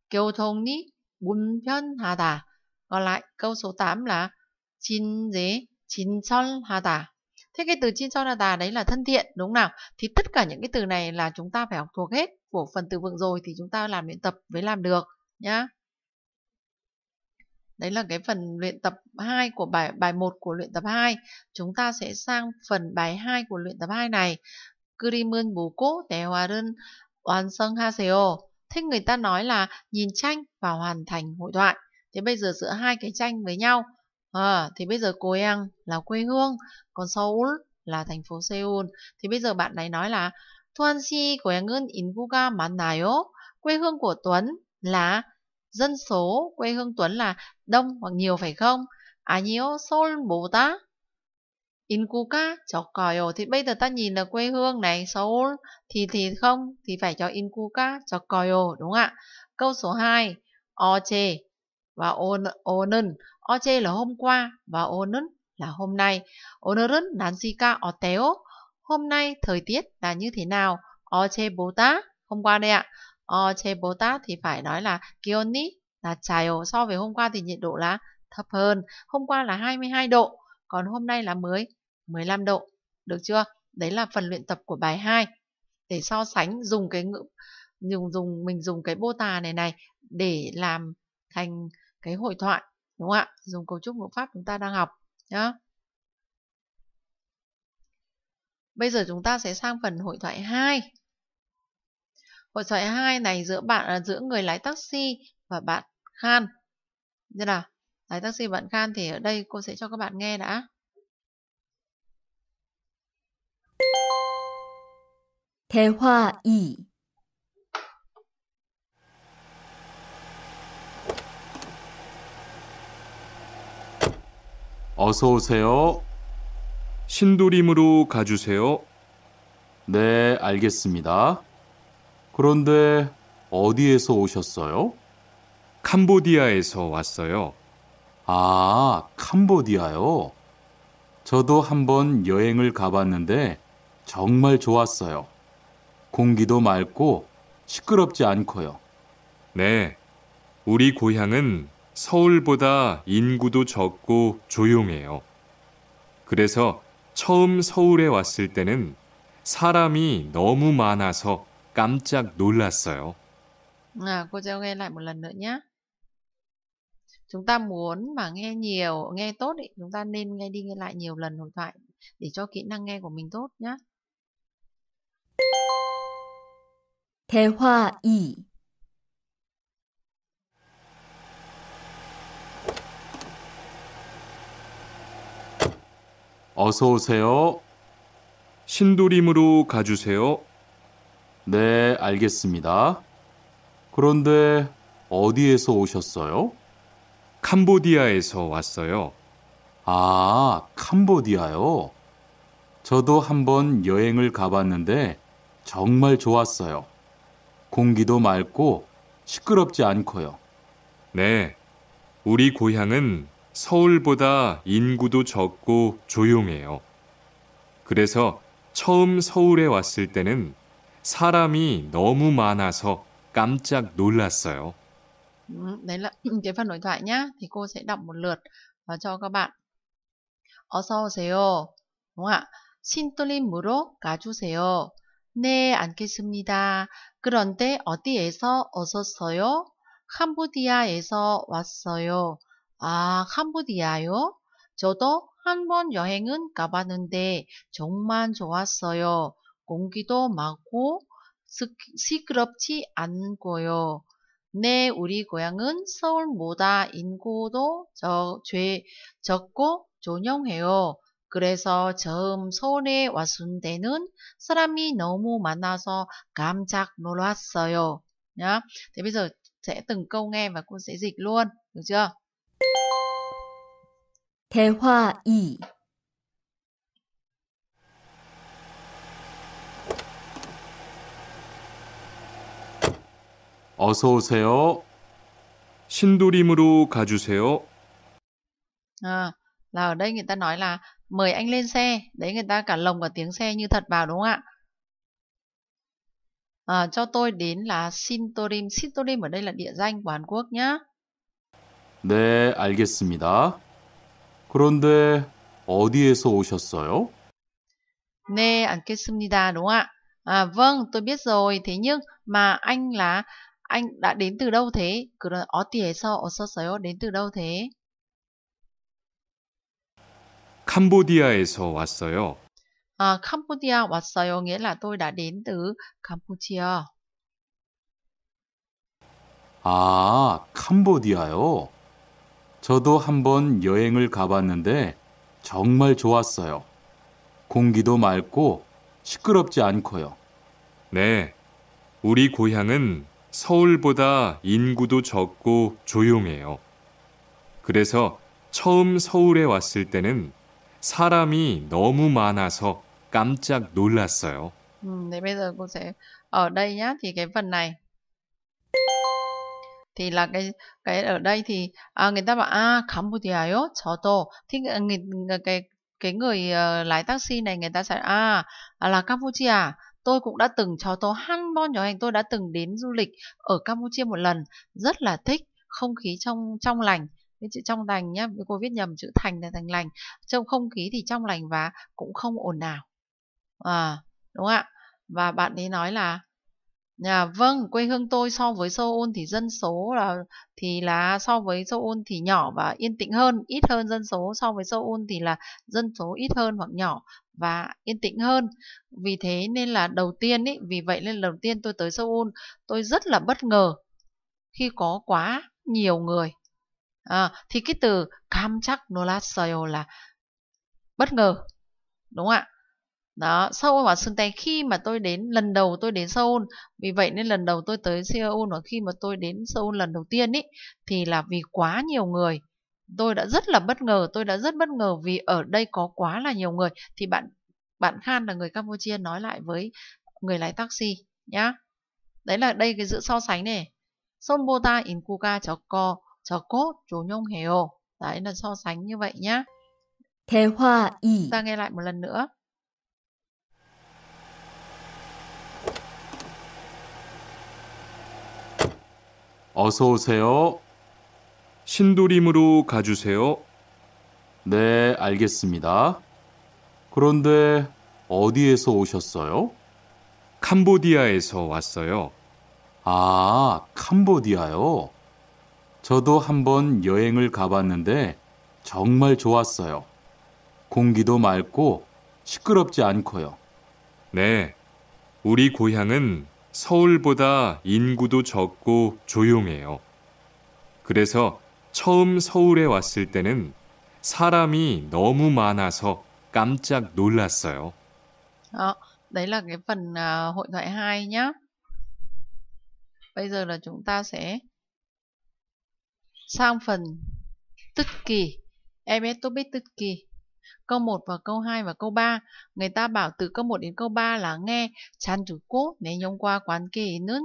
kiều thông ni bùn 편하 tà. Còn lại câu số 8 là chín dế chín son ha tà. Thế cái từ chín son ha tà đấy là thân thiện đúng không nào? Thì tất cả những cái từ này là chúng ta phải học thuộc hết của phần từ vựng rồi thì chúng ta làm luyện tập mới làm được nhá. Đấy là cái phần luyện tập 2 của bài bài 1 của luyện tập 2. Chúng ta sẽ sang phần bài 2 của luyện tập 2 này. 그림은 뭐고 대화는 완성하세요. Thích người ta nói là nhìn tranh và hoàn thành hội thoại. Thế bây giờ giữa hai cái tranh với nhau. À, thì bây giờ Goyang là quê hương, còn Seoul là thành phố Seoul. Thì bây giờ bạn này nói là Tuan si của Goyang은 인구가 많나요? Quê hương của Tuấn là dân số, quê hương Tuấn là đông hoặc nhiều phải không? 아니요, 서울보다 Inkuka, cháu còi ồ, thì bây giờ ta nhìn là quê hương này, Seoul, thì thì không, thì phải cho Inkuka, cháu còi ồ, đúng không ạ? Câu số 2, oche và on, onen. Oche là hôm qua và onen là hôm nay. Onerun nanshika oteo. Hôm nay thời tiết là như thế nào? Oche bota, hôm qua đây ạ. Oche bota thì phải nói là kioni là chào. So với hôm qua thì nhiệt độ là thấp hơn. Hôm qua là 22 độ còn hôm nay là mới 15 độ, được chưa? Đấy là phần luyện tập của bài 2. Để so sánh dùng cái ngữ dùng dùng mình dùng cái bô tà này này để làm thành cái hội thoại đúng không ạ? Dùng cấu trúc ngữ pháp chúng ta đang học nhá. Bây giờ chúng ta sẽ sang phần hội thoại 2. Hội thoại 2 này giữa bạn à, giữa người lái taxi và bạn Khan. Như nào? lái taxi bận khan thì ở đây cô sẽ cho các bạn nghe đã. 대화 2 어서 오세요. 신도림으로 가주세요. 네, 알겠습니다. 그런데 어디에서 오셨어요? 캄보디아에서 왔어요. 아, 캄보디아요. 저도 한번 여행을 가봤는데 정말 좋았어요. 공기도 맑고 시끄럽지 않고요. 네. 우리 고향은 서울보다 인구도 적고 조용해요. 그래서 처음 서울에 왔을 때는 사람이 너무 많아서 깜짝 놀랐어요. À, cô cho n g h chúng ta muốn mà nghe nhiều nghe tốt ý, chúng ta nên nghe đi nghe lại nhiều lần hội thoại để cho kỹ năng nghe của mình tốt nhé 대화 2 어서 오세요. 신도림으로 가주세요. 네, 알겠습니다. 그런데 어디에서 오셨어요? 캄보디아에서 왔어요. 아, 캄보디아요? 저도 한번 여행을 가봤는데 정말 좋았어요. 공기도 맑고 시끄럽지 않고요. 네. 우리 고향은 서울보다 인구도 적고 조용해요. 그래서 처음 서울에 왔을 때는 사람이 너무 많아서 깜짝 놀랐어요. đấy là cái phần đối thoại nhá thì cô sẽ đọc một lượt và cho các bạn 어서 오세요 đúng không ạ 신돌림으로 가주세요 네 앉겠습니다 그런데 어디에서 오셨어요 캄보디아에서 왔어요 아 캄보디아요 저도 한 번 여행은 가봤는데 정말 좋았어요 공기도 맑고 시끄럽지 않고요 내 네, 우리 고향은 서울보다 인구도 적, 죄, 적고 존영해요. 그래서 처음 서울에 왔을 때는 사람이 너무 많아서 깜짝 놀랐어요. Nhá. t sẽ từng câu nghe và cô sẽ dịch luôn. Được chưa? 대화 2 어서 오세요. 신도림으로 가주세요. À, là ở đây người ta nói là mời anh lên xe. Đấy người ta cả lồng cả tiếng xe như thật vào đúng không ạ? À, cho tôi đến là Sintorim. Sintorim ở đây là địa danh của Hàn Quốc nhá. 네, 알겠습니다. 그런데 어디에서 오셨어요? 네, 알겠습니다. đúng không ạ? À, vâng, tôi biết rồi. Thế nhưng mà anh là Anh đã đến từ đâu thế? 그런 어디에서 왔었어요? đến từ đâu thế? 캄보디아에서 왔어요. 아, 캄보디아 왔어요. nghĩa là tôi đã đến từ Campuchia. 아, 캄보디아요. 저도 한번 여행을 가봤는데 정말 좋았어요. 공기도 맑고 시끄럽지 않고요. 네, 우리 고향은 서울보다 인구도 적고 조용해요. 그래서 처음 서울에 왔을 때는 사람이 너무 많아서 깜짝 놀랐어요. Ừ, thì bây giờ cô sẽ ở đây nhá thì cái phần này thì là cái cái ở đây thì à, người ta bảo a Campuchia요 저도 thì người, cái cái người uh, lái taxi này người ta sẽ à là Campuchia tôi cũng đã từng chó tố han bon nhỏ hành tôi đã từng đến du lịch ở campuchia một lần rất là thích không khí trong trong lành cái chữ trong lành nhá cô viết nhầm chữ thành là thành lành trong không khí thì trong lành và cũng không ồn ào à đúng ạ và bạn ấy nói là À, vâng, quê hương tôi so với Seoul thì dân số là thì là so với Seoul thì nhỏ và yên tĩnh hơn, ít hơn dân số so với Seoul thì là dân số ít hơn hoặc nhỏ và yên tĩnh hơn. Vì thế nên là đầu tiên ý, vì vậy nên lần đầu tiên tôi tới Seoul, tôi rất là bất ngờ khi có quá nhiều người. À, thì cái từ kamchak nolasayo là bất ngờ. Đúng không ạ? Đó, Seoul và Sân Tây khi mà tôi đến lần đầu tôi đến Seoul, vì vậy nên lần đầu tôi tới Seoul và khi mà tôi đến Seoul lần đầu tiên ý thì là vì quá nhiều người tôi đã rất là bất ngờ tôi đã rất bất ngờ vì ở đây có quá là nhiều người thì bạn bạn Khan là người Campuchia nói lại với người lái taxi nhá đấy là đây cái giữa so sánh này Sonbota Inkuka chó co chó cốt chủ nhông heo đấy là so sánh như vậy nhá thế hoa ý ta nghe lại một lần nữa 어서 오세요. 신도림으로 가주세요. 네, 알겠습니다. 그런데 어디에서 오셨어요? 캄보디아에서 왔어요. 아, 캄보디아요? 저도 한번 여행을 가봤는데 정말 좋았어요. 공기도 맑고 시끄럽지 않고요. 네, 우리 고향은 서울보다 인구도 적고 조용해요. 그래서 처음 서울에 왔을 때는 사람이 너무 많아서 깜짝 놀랐어요. Đó, ờ, đấy là cái phần à, hội thoại 2 nhá. Bây giờ là chúng ta sẽ sang phần tức kỳ. Em biết tôi biết tức kỳ. Câu 1 và câu 2 và câu 3. Người ta bảo từ câu 1 đến câu 3 là nghe chủ cố, 잔 듣고 내 영과 관계 있는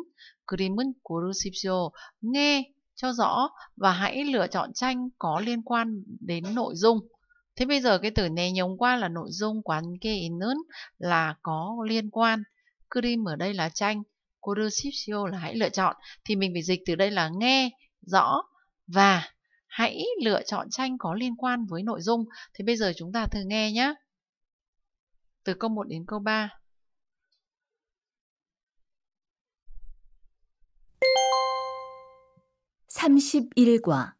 그림은 고르십시오. nghe cho rõ và hãy lựa chọn tranh có liên quan đến nội dung. Thế bây giờ cái từ nè nhống qua là nội dung quán kê inớn là có liên quan. Cream ở đây là tranh. Kurusipsio e là hãy lựa chọn. Thì mình phải dịch từ đây là nghe, rõ và hãy lựa chọn tranh có liên quan với nội dung. Thế bây giờ chúng ta thử nghe nhé. Từ câu 1 đến câu 3. 31과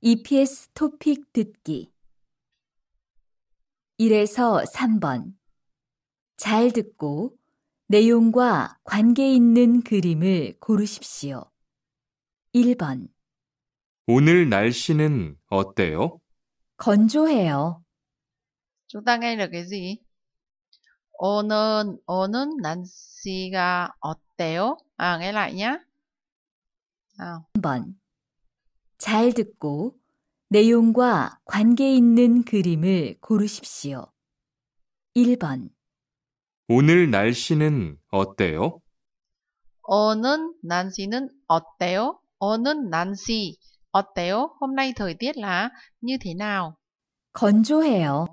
EPS 토픽 듣기 1에서 3번 잘 듣고 내용과 관계 있는 그림을 고르십시오. 1번 오늘 날씨는 어때요? 건조해요. c 당해 n g ta 오는 오는 날씨가 어때요? 아, nghe l 3번. 잘 듣고 내용과 관계 있는 그림을 고르십시오. 1번. 오늘 날씨는 어때요? 어는 날씨는 어때요? 어는 날씨 어때요? Hôm nay thời tiết là như thế nào? 건조해요.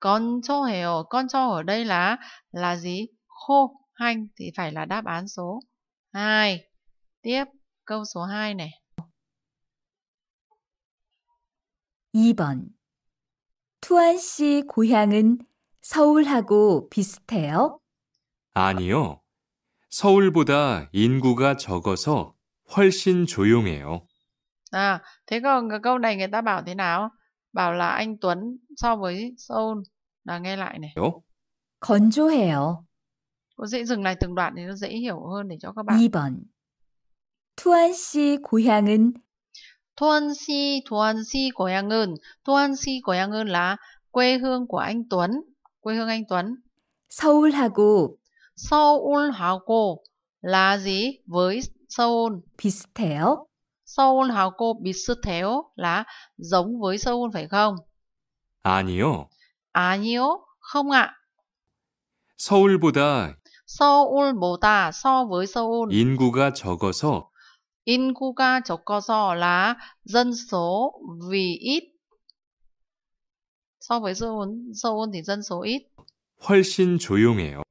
건조해요. 건조 ở đây là là gì? Khô hanh thì phải là đáp án số 2. Tiếp Câu số 2 này. 2번. 투안 씨 고향은 서울하고 비슷해요? 아니요. 서울보다 인구가 적어서 훨씬 조용해요. À, thế còn cái câu này người ta bảo thế nào? Bảo là anh Tuấn so với Seoul là nghe lại này. 요? 건조해요. Cô dễ dừng lại từng đoạn thì nó dễ hiểu hơn để cho các bạn. 2번. 투안 씨 고향은 Thuân Si, Thuân Si của Yang Ngân. Thuân Si của Yang Ngân là quê hương của anh Tuấn. Quê hương anh Tuấn. 서울하고 서울하고 là gì với Seoul? 비슷해요. 서울하고 비슷해요 là giống với Seoul phải không? 아니요. 아니요. Không ạ. 서울보다 서울보다 so với Seoul 인구가 적어서 Inguga 적어서 là dân số vì ít. So với Seoul, Seoul thì dân số ít. 훨씬 조용해요.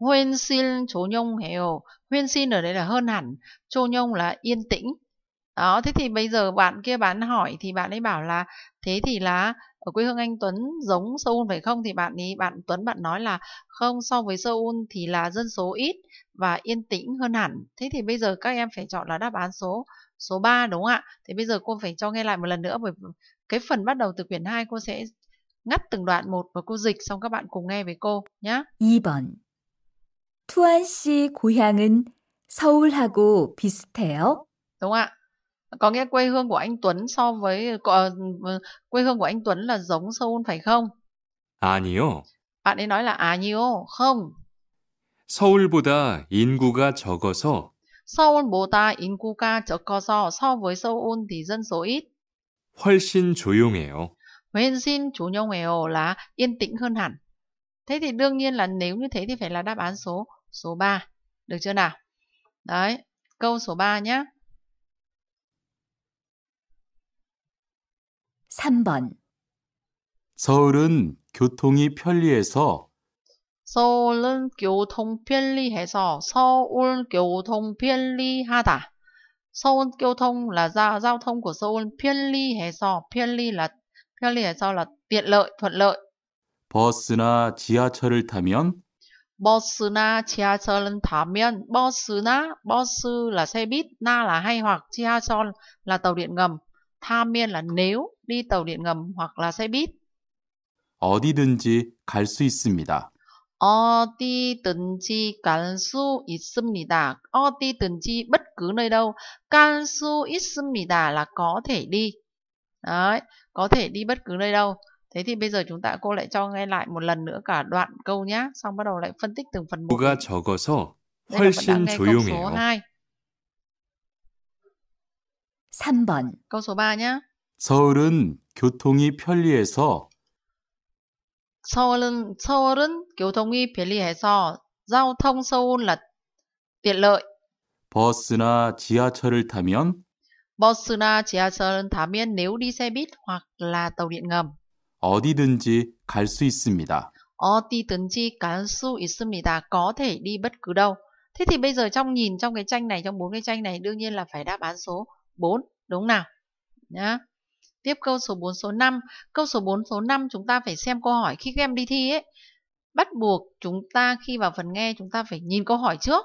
훨씬 조용해요. 훨씬 ở đây là hơn hẳn. 조용 là yên tĩnh đó thế thì bây giờ bạn kia bạn hỏi thì bạn ấy bảo là thế thì là ở quê hương anh Tuấn giống Seoul phải không thì bạn ý, bạn Tuấn bạn nói là không so với Seoul thì là dân số ít và yên tĩnh hơn hẳn thế thì bây giờ các em phải chọn là đáp án số số 3 đúng không ạ thì bây giờ cô phải cho nghe lại một lần nữa bởi cái phần bắt đầu từ quyển 2 cô sẽ ngắt từng đoạn một và cô dịch xong các bạn cùng nghe với cô nhé 2번 투안 씨 고향은 서울하고 비슷해요? đúng không ạ có nghĩa quê hương của anh Tuấn so với ờ, quê hương của anh Tuấn là giống Seoul phải không? À nhiều. bạn ấy nói là à nhiều không. Seoul보다 인구가 적어서 Seoul보다 인구가 적어서 so với Seoul thì dân số ít. 훨씬 조용해요. 훨씬 조용해요 là yên tĩnh hơn hẳn. Thế thì đương nhiên là nếu như thế thì phải là đáp án số số 3. Được chưa nào? Đấy, câu số 3 nhé. 3번 서울은 교통이 편리해서 서울은 교통 편리해서 서울 교통 편리하다. 서울 교통 là giao giao thông của Seoul 편리해서 편리 là 편리해서 là tiện lợi thuận lợi. 버스나 지하철을 타면 버스나 지하철은 타면 버스나 버스 là xe buýt, na là hay hoặc 지하철 là tàu điện ngầm. tham miên là nếu đi tàu điện ngầm hoặc là xe buýt. 어디든지 갈 수 있습니다. 어디든지 갈 수 있습니다. 어디든지 bất cứ nơi đâu. 갈 수 있습니다 là có thể đi. Đấy, có thể đi bất cứ nơi đâu. Thế thì bây giờ chúng ta cô lại cho nghe lại một lần nữa cả đoạn câu nhé. xong bắt đầu lại phân tích từng phần một. 누가 적어서 훨씬 조용해요. 3번. câu số 3 nhé. 서울은 교통이 편리해서 서울은 서울은 교통이 편리해서 giao thông Seoul là tiện lợi. 버스나 지하철을 타면 버스나 지하철은 타면 nếu đi xe buýt hoặc là tàu điện ngầm 어디든지 갈 수 있습니다. 어디든지 갈 수 있습니다. Có thể đi bất cứ đâu. Thế thì bây giờ trong nhìn trong cái tranh này, trong bốn cái tranh này đương nhiên là phải đáp án số 4, đúng nào? Nhá. Tiếp câu số 4 số 5. Câu số 4 số 5 chúng ta phải xem câu hỏi khi các em đi thi ấy. Bắt buộc chúng ta khi vào phần nghe chúng ta phải nhìn câu hỏi trước.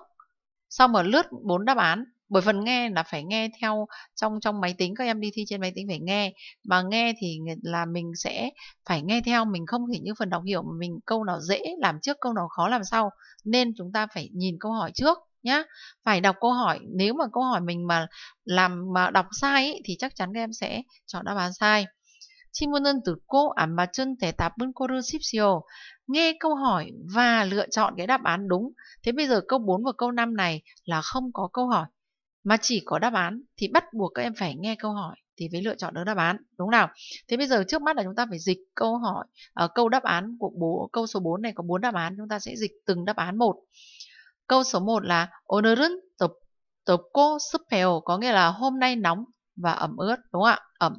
Xong rồi lướt bốn đáp án. Bởi phần nghe là phải nghe theo trong trong máy tính các em đi thi trên máy tính phải nghe. Mà nghe thì là mình sẽ phải nghe theo mình không thể như phần đọc hiểu mà mình câu nào dễ làm trước câu nào khó làm sau. Nên chúng ta phải nhìn câu hỏi trước nhá phải đọc câu hỏi nếu mà câu hỏi mình mà làm mà đọc sai ý, thì chắc chắn các em sẽ chọn đáp án sai 질문은 듣고 안 맞춘 대답은 고르십시오. Nghe câu hỏi và lựa chọn cái đáp án đúng. Thế bây giờ câu 4 và câu 5 này là không có câu hỏi mà chỉ có đáp án thì bắt buộc các em phải nghe câu hỏi thì mới lựa chọn được đáp án đúng nào thế bây giờ trước mắt là chúng ta phải dịch câu hỏi ở ờ, câu đáp án của bố câu số 4 này có bốn đáp án chúng ta sẽ dịch từng đáp án một Câu số 1 là 오늘은 덥고 습해요. Có nghĩa là hôm nay nóng và ẩm ướt. Đúng không ạ? Ẩm.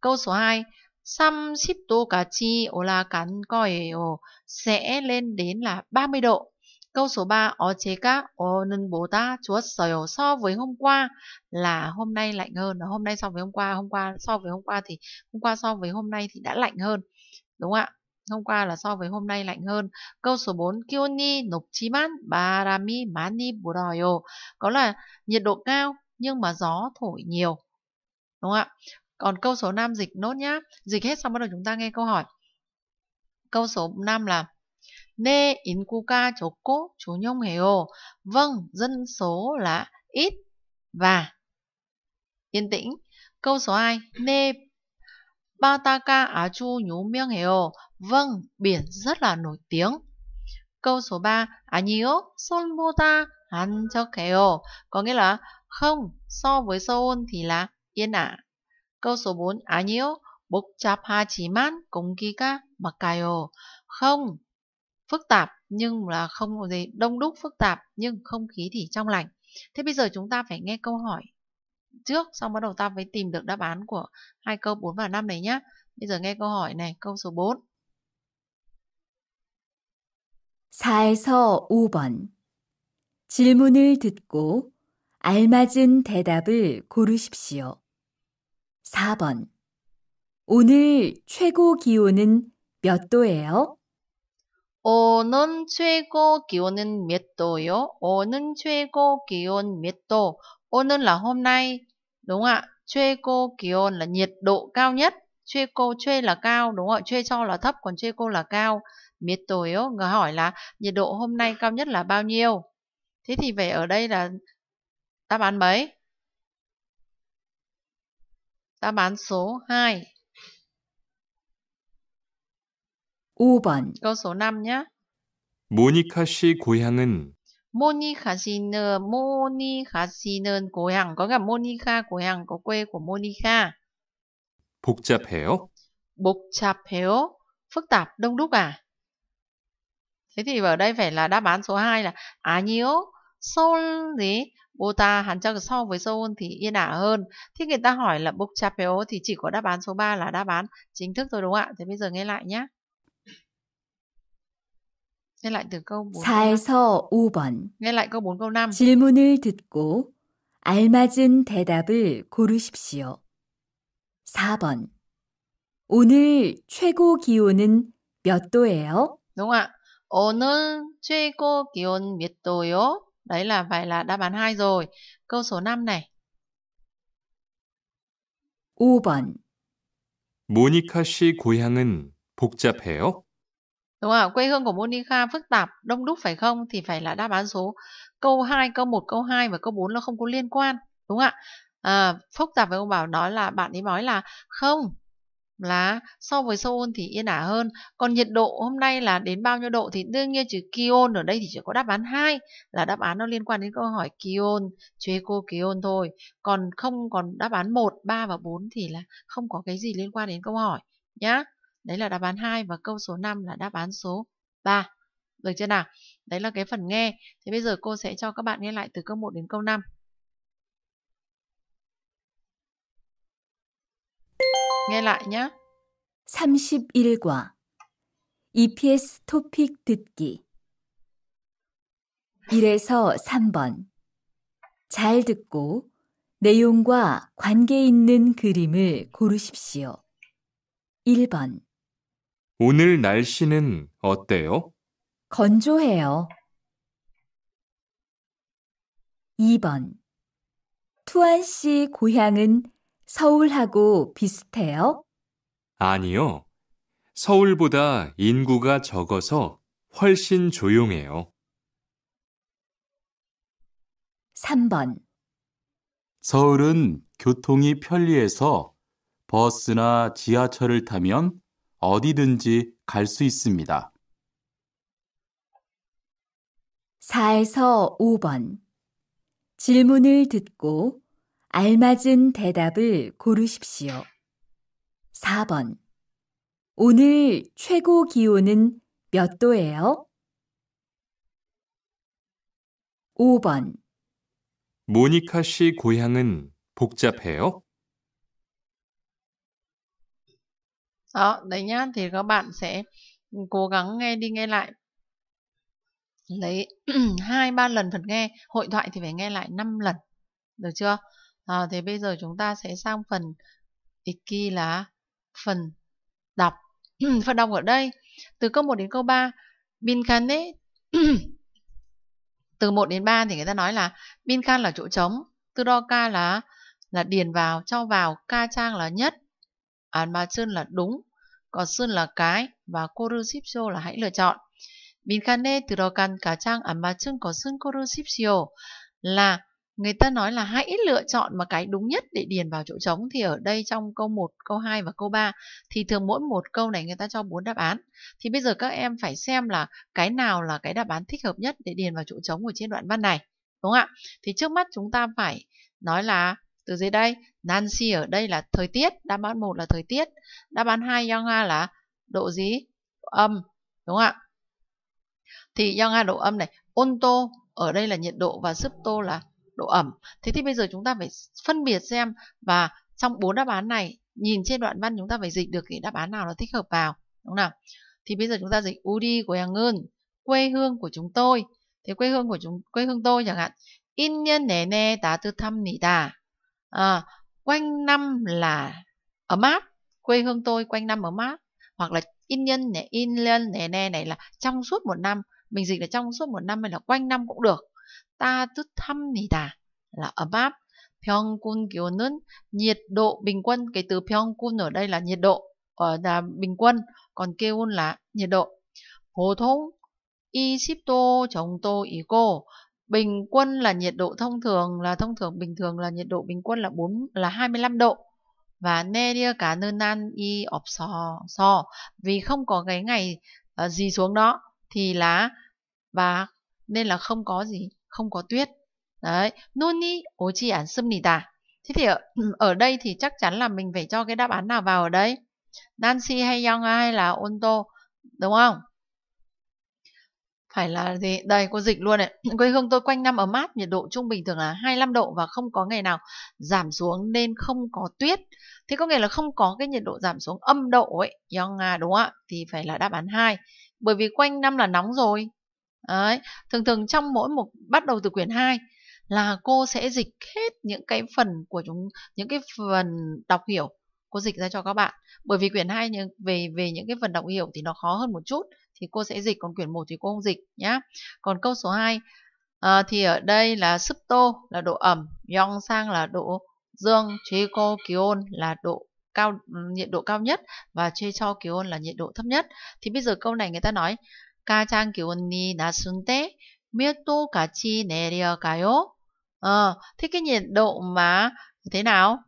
Câu số 2 30도까지 올라간 거예요. Sẽ lên đến là 30 độ. Câu số 3 어제가 오늘보다 보다 좋았어요. So với hôm qua là hôm nay lạnh hơn. Hôm nay so với hôm qua, hôm qua so với hôm qua thì hôm qua so với hôm nay thì đã lạnh hơn. Đúng không ạ? hôm qua là so với hôm nay lạnh hơn. Câu số 4, 기온이 높지만 바람이 많이 불어요. Có là nhiệt độ cao nhưng mà gió thổi nhiều. Đúng không ạ? Còn câu số 5 dịch nốt nhá. Dịch hết xong bắt đầu chúng ta nghe câu hỏi. Câu số 5 là 내 인구가 적고 조용해요. Vâng, dân số là ít và yên tĩnh. Câu số 2. 내 바다가 아주 유명해요. Vâng, biển rất là nổi tiếng. Câu số 3, 아니요, 서울보다 안 적해요. Có nghĩa là không, so với Seoul thì là yên ả. Câu số 4, 아니요, 복잡하지만 공기가 막혀요. Không, phức tạp nhưng là không có gì đông đúc phức tạp nhưng không khí thì trong lành. Thế bây giờ chúng ta phải nghe câu hỏi trước xong bắt đầu ta mới tìm được đáp án của hai câu 4 và 5 này nhé. Bây giờ nghe câu hỏi này, câu số 4. 4에서 5번 질문을 듣고 알맞은 대답을 고르십시오. 4번 오늘 최고 기온은 몇 도예요? 오는 최고 기온은 몇 도요? 오는 최고 기온 몇 도? 오늘 là hôm nay. Đúng ạ. 최고 기온 là nhiệt độ cao nhất. 최고, 최 là cao. Đúng ạ. 최저 là thấp, còn 최고 là cao. Mietoyo ngờ hỏi là nhiệt độ hôm nay cao nhất là bao nhiêu? Thế thì về ở đây là đáp án mấy? Đáp án số 2. U 번 Câu số 5 nhé. 모니카 씨 고향은 모니카 씨는 모니카 씨는 고향. 거기가 모니카 고향. 거 quê của 모니카. 복잡해요? 복잡해요? Phức tạp, đông đúc à? Thế thì ở đây phải là đáp án số 2 là 아니요. Seoul gì? Bota hẳn chắc so với Seoul thì yên ả hơn. Thế người ta hỏi là Bukchapeo thì chỉ có đáp án số 3 là đáp án chính thức thôi đúng không ạ? Thế bây giờ nghe lại nhé. Nghe lại từ câu 4. 4 5번. Nghe lại câu 4 câu 5. 질문을 듣고 알맞은 대답을 고르십시오. 4번. 오늘 최고 기온은 몇 도예요? đúng ạ. 오늘 최고 기온 몇 도요? Đấy là vậy là đáp án 2 rồi. Câu số 5 này. 5번 모니카 씨 고향은 복잡해요? Đúng không? Quê hương của Monica phức tạp, đông đúc phải không? Thì phải là đáp án số câu 2, câu 1, câu 2 và câu 4 nó không có liên quan. Đúng không ạ? À, phức tạp với ông Bảo nói là bạn ấy nói là không, là so với Seoul thì yên ả hơn. Còn nhiệt độ hôm nay là đến bao nhiêu độ thì đương nhiên chữ Kion ở đây thì chỉ có đáp án 2 là đáp án nó liên quan đến câu hỏi Kion, Chueco Kion thôi. Còn không còn đáp án 1, 3 và 4 thì là không có cái gì liên quan đến câu hỏi nhá. Đấy là đáp án 2 và câu số 5 là đáp án số 3. Được chưa nào? Đấy là cái phần nghe. Thế bây giờ cô sẽ cho các bạn nghe lại từ câu 1 đến câu 5. nghe lại nhé. 31과 EPS 토픽 듣기 1에서 3번 잘 듣고 내용과 관계 있는 그림을 고르십시오. 1번 오늘 날씨는 어때요? 건조해요. 2번 투안 씨 고향은 서울하고 비슷해요? 아니요. 서울보다 인구가 적어서 훨씬 조용해요. 3번. 서울은 교통이 편리해서 버스나 지하철을 타면 어디든지 갈 수 있습니다. 4에서 5번. 질문을 듣고 알맞은 대답을 고르십시오. 4번. 오늘 최고 기온은 몇 도예요? 5번. 모니카 씨 고향은 복잡해요? Đó, đấy nhá, thì các bạn sẽ cố gắng nghe đi nghe lại lấy hai ba lần phần nghe, hội thoại thì phải nghe lại 5 lần. Được chưa? À, thì bây giờ chúng ta sẽ sang phần iki là phần đọc. phần đọc ở đây từ câu 1 đến câu 3 bin khan ấy từ 1 đến 3 thì người ta nói là bin khan là chỗ trống, từ đo ca là là điền vào, cho vào, ca trang là nhất, án mà sơn là đúng, còn sơn là cái và corusipsio là hãy lựa chọn. bin khan từ đo can ca trang án mà sơn có sơn corusipsio là người ta nói là hãy lựa chọn mà cái đúng nhất để điền vào chỗ trống thì ở đây trong câu 1, câu 2 và câu 3 thì thường mỗi một câu này người ta cho bốn đáp án. Thì bây giờ các em phải xem là cái nào là cái đáp án thích hợp nhất để điền vào chỗ trống ở trên đoạn văn này. Đúng không ạ? Thì trước mắt chúng ta phải nói là từ dưới đây, Nancy ở đây là thời tiết, đáp án 1 là thời tiết, đáp án 2 Yonga là độ gì? âm, đúng không ạ? Thì Yonga độ âm này, Onto ở đây là nhiệt độ và Subto là độ ẩm. Thế thì bây giờ chúng ta phải phân biệt xem và trong bốn đáp án này nhìn trên đoạn văn chúng ta phải dịch được cái đáp án nào nó thích hợp vào đúng không nào? Thì bây giờ chúng ta dịch Udi của Hàng Ngân, quê hương của chúng tôi. Thế quê hương của chúng quê hương tôi chẳng hạn. In nhân nè nè tá tư thăm nỉ tà. À, quanh năm là ấm áp. Quê hương tôi quanh năm ấm áp. Hoặc là in nhân nè in nhân nè nè này là trong suốt một năm. Mình dịch là trong suốt một năm hay là quanh năm cũng được. 따뜻합니다. là above. 평균 기온은 nhiệt độ bình quân. Cái từ 평균 ở đây là nhiệt độ, ở ờ, là bình quân. Còn 기온 là nhiệt độ. 보통 20도 정도이고 bình quân là nhiệt độ thông thường là thông thường bình thường là nhiệt độ bình quân là 4 là 25 độ. Và nelia cả nơi y ọp so vì không có cái ngày ờ, gì xuống đó thì là và nên là không có gì không có tuyết. Đấy, 눈이 오지 않습니다. Thế thì ở, ở đây thì chắc chắn là mình phải cho cái đáp án nào vào ở đây? Nancy hay Yonga hay là Onto, đúng không? Phải là gì? Đây, cô dịch luôn này. Quê hương tôi quanh năm ở mát, nhiệt độ trung bình thường là 25 độ và không có ngày nào giảm xuống nên không có tuyết. Thế có nghĩa là không có cái nhiệt độ giảm xuống âm độ ấy, Yonga đúng không ạ? Thì phải là đáp án 2. Bởi vì quanh năm là nóng rồi, Đấy, thường thường trong mỗi một bắt đầu từ quyển 2 là cô sẽ dịch hết những cái phần của chúng những cái phần đọc hiểu cô dịch ra cho các bạn. Bởi vì quyển 2 về về những cái phần đọc hiểu thì nó khó hơn một chút thì cô sẽ dịch còn quyển 1 thì cô không dịch nhá. Còn câu số 2 à, ờ, thì ở đây là sấp tô là độ ẩm, yong sang là độ dương, chế cô kiôn là độ cao ừ, nhiệt độ cao nhất và chê cho kiôn là nhiệt độ thấp nhất. Thì bây giờ câu này người ta nói 가장 기온이 낮은데 몇 도까지 내려가요? Ờ, thế cái nhiệt độ mà thế nào?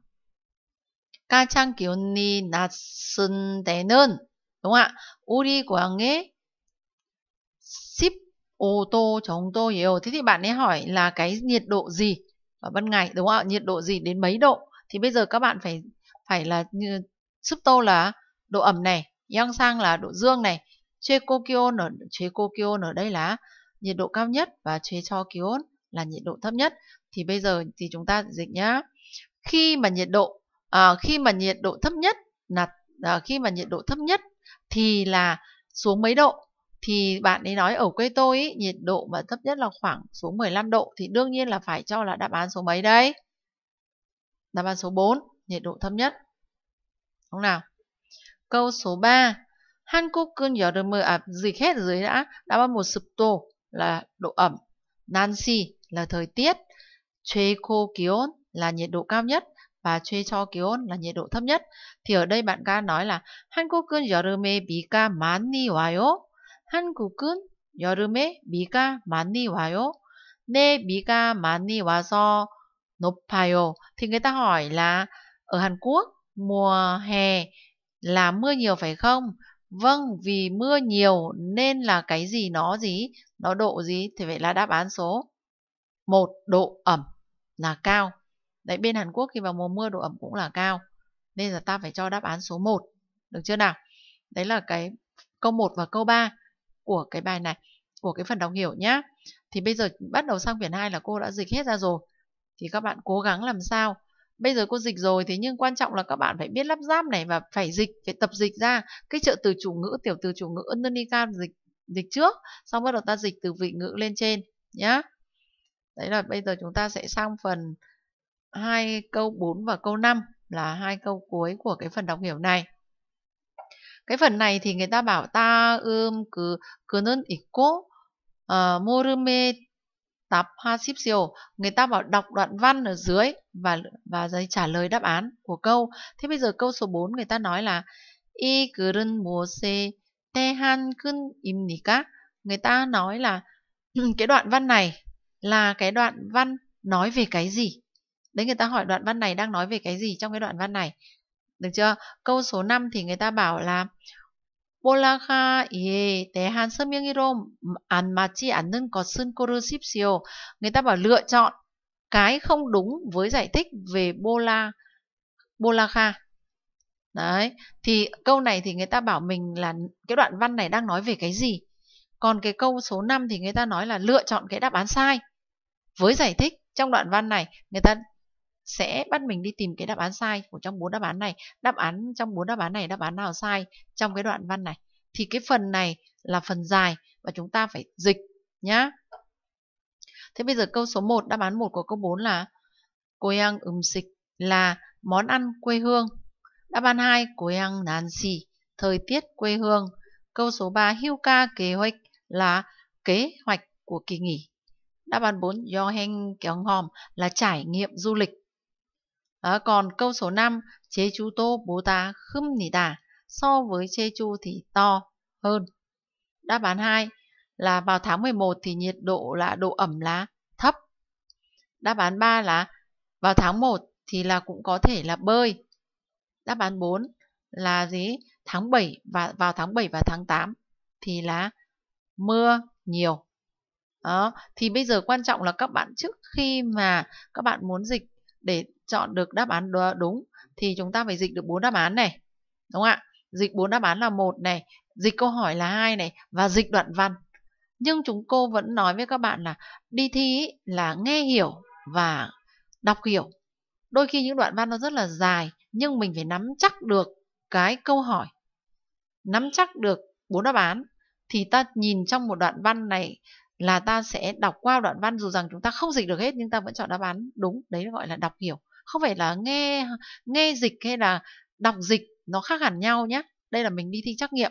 가장 기온이 낮은 데는 đúng ạ? 우리 광에 15도 정도예요. Thế thì bạn ấy hỏi là cái nhiệt độ gì ở ban ngày đúng không ạ? Nhiệt độ gì đến mấy độ? Thì bây giờ các bạn phải phải là như súp tô là độ ẩm này, yang sang là độ dương này, Chekokion ở Chekokion ở đây là nhiệt độ cao nhất và Chechokion là nhiệt độ thấp nhất. Thì bây giờ thì chúng ta dịch nhá. Khi mà nhiệt độ à, khi mà nhiệt độ thấp nhất là à, khi mà nhiệt độ thấp nhất thì là xuống mấy độ? Thì bạn ấy nói ở quê tôi ý, nhiệt độ mà thấp nhất là khoảng xuống 15 độ thì đương nhiên là phải cho là đáp án số mấy đây? Đáp án số 4, nhiệt độ thấp nhất. Đúng không nào? Câu số 3 Hàn Quốc cơn gió 한국 여름을 dịch khét dưới đã đã bắt một sụp tô là độ ẩm, Nancy là thời tiết, 최고 기온 là nhiệt độ cao nhất và 최저 기온 là nhiệt độ thấp nhất. Thì ở đây bạn ca nói là Hàn Quốc cơn gió 한국은 여름에 비가 많이 와요. 한국은 여름에 비가 많이 와요. 네, 비가 많이 와서 높아요. Thì người ta hỏi là ở Hàn Quốc mùa hè là mưa nhiều phải không? Vâng, vì mưa nhiều nên là cái gì nó gì, nó độ gì thì vậy là đáp án số 1 độ ẩm là cao. Đấy bên Hàn Quốc khi vào mùa mưa độ ẩm cũng là cao. Nên là ta phải cho đáp án số 1. Được chưa nào? Đấy là cái câu 1 và câu 3 của cái bài này, của cái phần đọc hiểu nhá. Thì bây giờ bắt đầu sang quyển 2 là cô đã dịch hết ra rồi. Thì các bạn cố gắng làm sao Bây giờ cô dịch rồi, thế nhưng quan trọng là các bạn phải biết lắp ráp này và phải dịch, phải tập dịch ra. Cái trợ từ chủ ngữ, tiểu từ chủ ngữ, undernikan dịch dịch trước, xong bắt đầu ta dịch từ vị ngữ lên trên nhá. Đấy là bây giờ chúng ta sẽ sang phần hai câu 4 và câu 5 là hai câu cuối của cái phần đọc hiểu này. Cái phần này thì người ta bảo ta ươm cứ cứ nên ít cố 모름에 Tập Hasipsio, người ta bảo đọc đoạn văn ở dưới và và giấy trả lời đáp án của câu. Thế bây giờ câu số 4 người ta nói là 이 글은 무엇에 대한 글입니까? Người ta nói là cái đoạn văn này là cái đoạn văn nói về cái gì? Đấy người ta hỏi đoạn văn này đang nói về cái gì trong cái đoạn văn này. Được chưa? Câu số 5 thì người ta bảo là 볼라가 예, 대한 서명의로 안 맞지 않는 것은 고르십시오. Người ta bảo lựa chọn cái không đúng với giải thích về Bola Bolaka. Đấy, thì câu này thì người ta bảo mình là cái đoạn văn này đang nói về cái gì. Còn cái câu số 5 thì người ta nói là lựa chọn cái đáp án sai với giải thích trong đoạn văn này người ta sẽ bắt mình đi tìm cái đáp án sai của trong bốn đáp án này đáp án trong bốn đáp án này đáp án nào sai trong cái đoạn văn này thì cái phần này là phần dài và chúng ta phải dịch nhá thế bây giờ câu số 1 đáp án 1 của câu 4 là ăn 고향 음식 là món ăn quê hương đáp án 2 고향 xì thời tiết quê hương câu số 3 hưu ca kế hoạch là kế hoạch của kỳ nghỉ Đáp án 4, do hành kéo ngòm là trải nghiệm du lịch. À, còn câu số 5, 제주도 nỉ 큽니다. So với Jeju thì to hơn. Đáp án 2 là vào tháng 11 thì nhiệt độ là độ ẩm là thấp. Đáp án 3 là vào tháng 1 thì là cũng có thể là bơi. Đáp án 4 là gì? Tháng 7 và vào tháng 7 và tháng 8 thì là mưa nhiều. Đó, thì bây giờ quan trọng là các bạn trước khi mà các bạn muốn dịch để chọn được đáp án đúng thì chúng ta phải dịch được bốn đáp án này. Đúng không ạ? Dịch bốn đáp án là một này, dịch câu hỏi là hai này và dịch đoạn văn. Nhưng chúng cô vẫn nói với các bạn là đi thi là nghe hiểu và đọc hiểu. Đôi khi những đoạn văn nó rất là dài nhưng mình phải nắm chắc được cái câu hỏi. Nắm chắc được bốn đáp án thì ta nhìn trong một đoạn văn này là ta sẽ đọc qua đoạn văn dù rằng chúng ta không dịch được hết nhưng ta vẫn chọn đáp án đúng. Đấy gọi là đọc hiểu không phải là nghe nghe dịch hay là đọc dịch nó khác hẳn nhau nhé đây là mình đi thi trắc nghiệm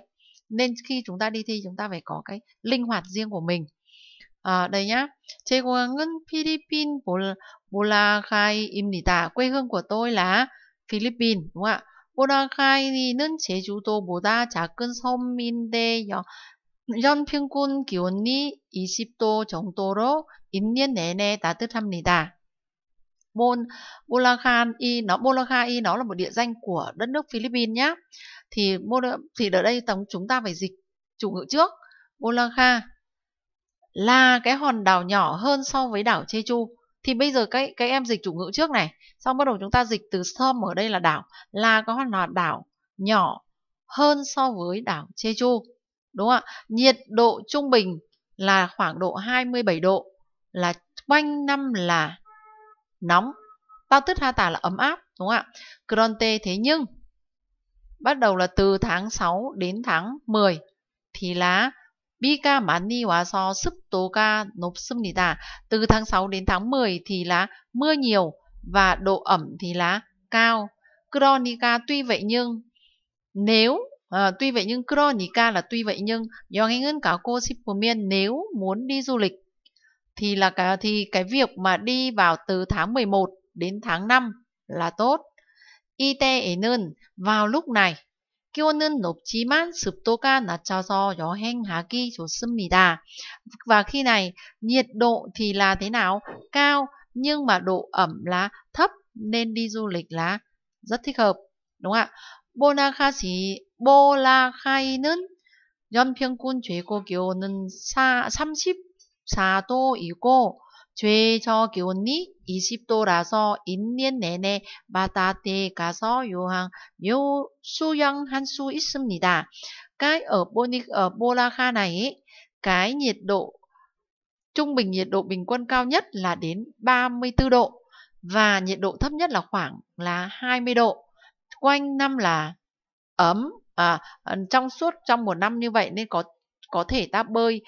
nên khi chúng ta đi thi chúng ta phải có cái linh hoạt riêng của mình à, đây nhá 제공은 필리핀 보라카이입니다 quê hương của tôi là Philippines đúng không ạ đi chế cơn đê. 제주도보다 작은 섬인데요 연평균 ni 20도 정도로 1년 내내 따뜻합니다. Môn Bulacan y nó Bulacan y nó là một địa danh của đất nước Philippines nhé thì thì ở đây chúng ta phải dịch chủ ngữ trước Bulacan là cái hòn đảo nhỏ hơn so với đảo Jeju thì bây giờ cái cái em dịch chủ ngữ trước này xong bắt đầu chúng ta dịch từ som ở đây là đảo là cái hòn đảo nhỏ hơn so với đảo Jeju đúng không ạ nhiệt độ trung bình là khoảng độ 27 độ là quanh năm là nóng tao tức ha tà là ấm áp đúng không ạ Cronte thế nhưng bắt đầu là từ tháng 6 đến tháng 10 thì là 비가 많이 와서 습도가 높습니다. Từ tháng 6 đến tháng 10 thì là mưa nhiều và độ ẩm thì là cao. Cronica tuy vậy nhưng nếu à, tuy vậy nhưng Cronica là tuy vậy nhưng do anh ngân cả cô Sipumian nếu muốn đi du lịch thì là cái, thì cái việc mà đi vào từ tháng 11 đến tháng 5 là tốt. 이때 vào lúc này 기온은 높지만 습도가 낮아서 여행하기 좋습니다. Và khi này nhiệt độ thì là thế nào? Cao nhưng mà độ ẩm là thấp nên đi du lịch là rất thích hợp. Đúng ạ? 보나카시 보라카이는 연평균 최고 기온은 30 24도이고 최저 기온이 20도라서 1년 내내 바다에 가서 요항 묘 수영할 수 있습니다. Cái ở Bonic ở Bolakha này, cái nhiệt độ trung bình nhiệt độ bình quân cao nhất là đến 34 độ và nhiệt độ thấp nhất là khoảng là 20 độ. Quanh năm là ấm à, trong suốt trong một năm như vậy nên có có thể ta bơi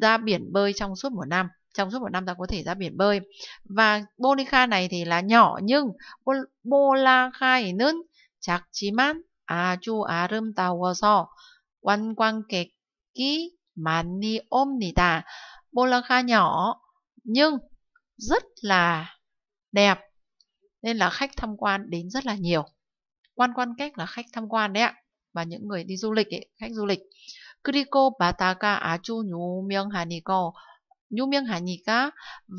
ra biển bơi trong suốt một năm trong suốt một năm ta có thể ra biển bơi và Bolika này thì là nhỏ nhưng bola카이는 작지만 아주 아름다워서 관광객이 많이 옵니다. Bolakha nhỏ nhưng rất là đẹp nên là khách tham quan đến rất là nhiều. Quan quan cách là khách tham quan đấy ạ và những người đi du lịch ấy, khách du lịch. 그리고 바다가 아주 유명하니까 유명하니까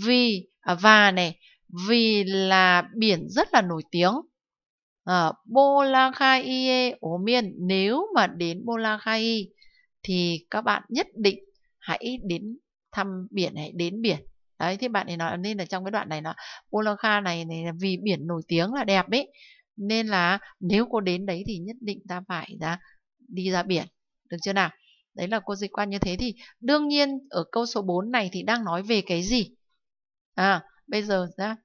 vì và này vì là biển rất là nổi tiếng. À, Bolakhaie ố miên nếu mà đến Bolakai thì các bạn nhất định hãy đến thăm biển hãy đến biển đấy thì bạn ấy nói nên là trong cái đoạn này nó Bolakha này, này là vì biển nổi tiếng là đẹp ấy nên là nếu cô đến đấy thì nhất định ta phải ra đi ra biển được chưa nào Đấy là cô dịch quan như thế thì đương nhiên ở câu số 4 này thì đang nói về cái gì? À, bây giờ ra.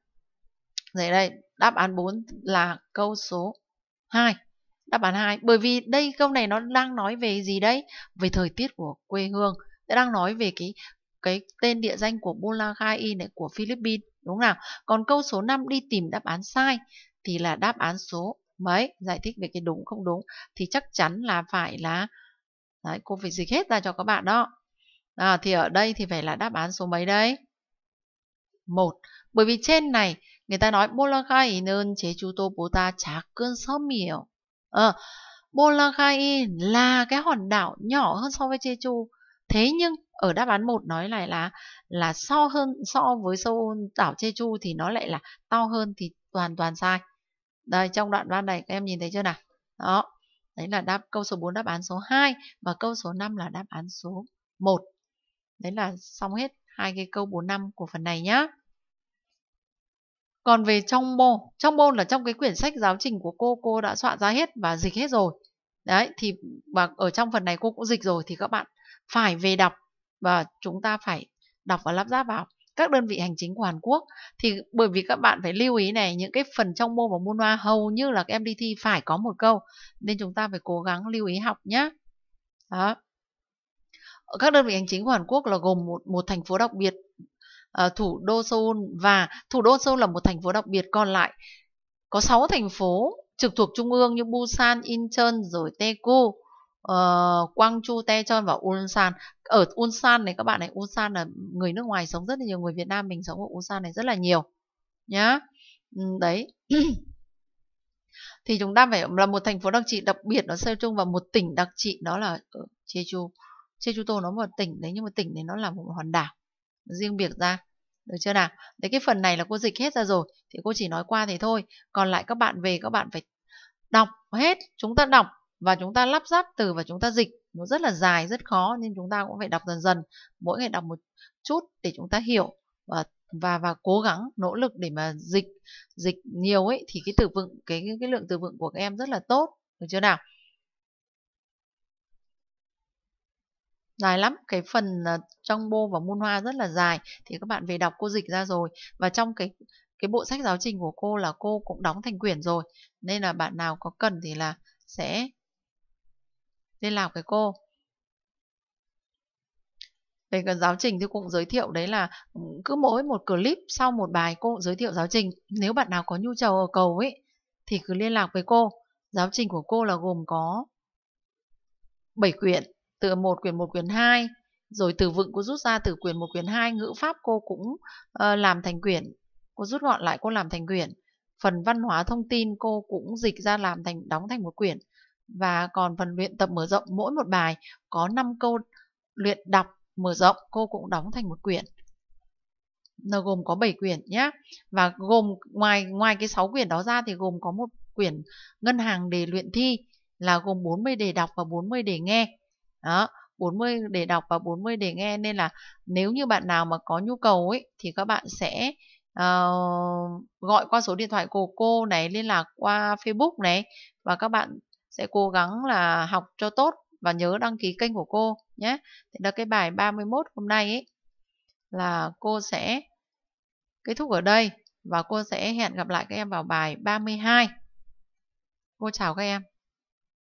Đấy đây, đáp án 4 là câu số 2. Đáp án 2, bởi vì đây câu này nó đang nói về gì đấy? Về thời tiết của quê hương. Đang nói về cái cái tên địa danh của Boracay này của Philippines, đúng không nào? Còn câu số 5 đi tìm đáp án sai thì là đáp án số mấy? Giải thích về cái đúng không đúng thì chắc chắn là phải là Đấy, cô phải dịch hết ra cho các bạn đó. À, thì ở đây thì phải là đáp án số mấy đấy? một Bởi vì trên này người ta nói Boracay는 제주도보다 작은 섬이에요. Ờ, à, Boracay là cái hòn đảo nhỏ hơn so với Jeju. Thế nhưng ở đáp án 1 nói lại là là so hơn so với sâu đảo Jeju thì nó lại là to hơn thì toàn toàn sai. Đây trong đoạn văn này các em nhìn thấy chưa nào? Đó. Đấy là đáp câu số 4 đáp án số 2 và câu số 5 là đáp án số 1. Đấy là xong hết hai cái câu 4 năm của phần này nhá. Còn về trong môn, trong môn là trong cái quyển sách giáo trình của cô, cô đã soạn ra hết và dịch hết rồi. Đấy, thì và ở trong phần này cô cũng dịch rồi thì các bạn phải về đọc và chúng ta phải đọc và lắp ráp vào các đơn vị hành chính của Hàn Quốc thì bởi vì các bạn phải lưu ý này những cái phần trong môn và môn hoa hầu như là các em đi thi phải có một câu nên chúng ta phải cố gắng lưu ý học nhé đó các đơn vị hành chính của Hàn Quốc là gồm một một thành phố đặc biệt uh, thủ đô Seoul và thủ đô Seoul là một thành phố đặc biệt còn lại có 6 thành phố trực thuộc trung ương như Busan, Incheon rồi Daegu Ờ, Quang Chu Te Daejeon và Ulsan. Ở Ulsan này các bạn này, Ulsan là người nước ngoài sống rất là nhiều, người Việt Nam mình sống ở Ulsan này rất là nhiều. Nhá. Ừ, đấy. thì chúng ta phải là một thành phố đặc trị đặc biệt nó xây chung và một tỉnh đặc trị đó là ở ờ, Jeju. Jeju Tô nó một tỉnh đấy nhưng mà tỉnh này nó là một hòn đảo riêng biệt ra. Được chưa nào? Đấy cái phần này là cô dịch hết ra rồi thì cô chỉ nói qua thì thôi. Còn lại các bạn về các bạn phải đọc hết, chúng ta đọc và chúng ta lắp ráp từ và chúng ta dịch nó rất là dài rất khó nên chúng ta cũng phải đọc dần dần mỗi ngày đọc một chút để chúng ta hiểu và và và cố gắng nỗ lực để mà dịch dịch nhiều ấy thì cái từ vựng cái cái, cái lượng từ vựng của các em rất là tốt được chưa nào dài lắm cái phần ờ, trong bô và môn hoa rất là dài thì các bạn về đọc cô dịch ra rồi và trong cái cái bộ sách giáo trình của cô là cô cũng đóng thành quyển rồi nên là bạn nào có cần thì là sẽ liên lạc cái cô về cái giáo trình thì cũng giới thiệu đấy là ừ, cứ mỗi một clip sau một bài cô giới thiệu giáo trình nếu bạn nào có nhu cầu ở cầu ấy thì cứ liên lạc với cô giáo trình của cô là gồm có 7 quyển từ một quyển một quyển 2 rồi từ vựng cô rút ra từ quyển một quyển 2 ngữ pháp cô cũng uh, làm thành quyển cô rút gọn lại cô làm thành quyển phần văn hóa thông tin cô cũng dịch ra làm thành đóng thành một quyển và còn phần luyện tập mở rộng mỗi một bài có 5 câu luyện đọc mở rộng cô cũng đóng thành một quyển nó gồm có 7 quyển nhé và gồm ngoài ngoài cái 6 quyển đó ra thì gồm có một quyển ngân hàng đề luyện thi là gồm 40 đề đọc và 40 đề nghe đó 40 đề đọc và 40 đề nghe nên là nếu như bạn nào mà có nhu cầu ấy thì các bạn sẽ uh, gọi qua số điện thoại của cô này liên lạc qua Facebook này và các bạn sẽ cố gắng là học cho tốt và nhớ đăng ký kênh của cô nhé. Thì là cái bài 31 hôm nay ấy là cô sẽ kết thúc ở đây và cô sẽ hẹn gặp lại các em vào bài 32. Cô chào các em.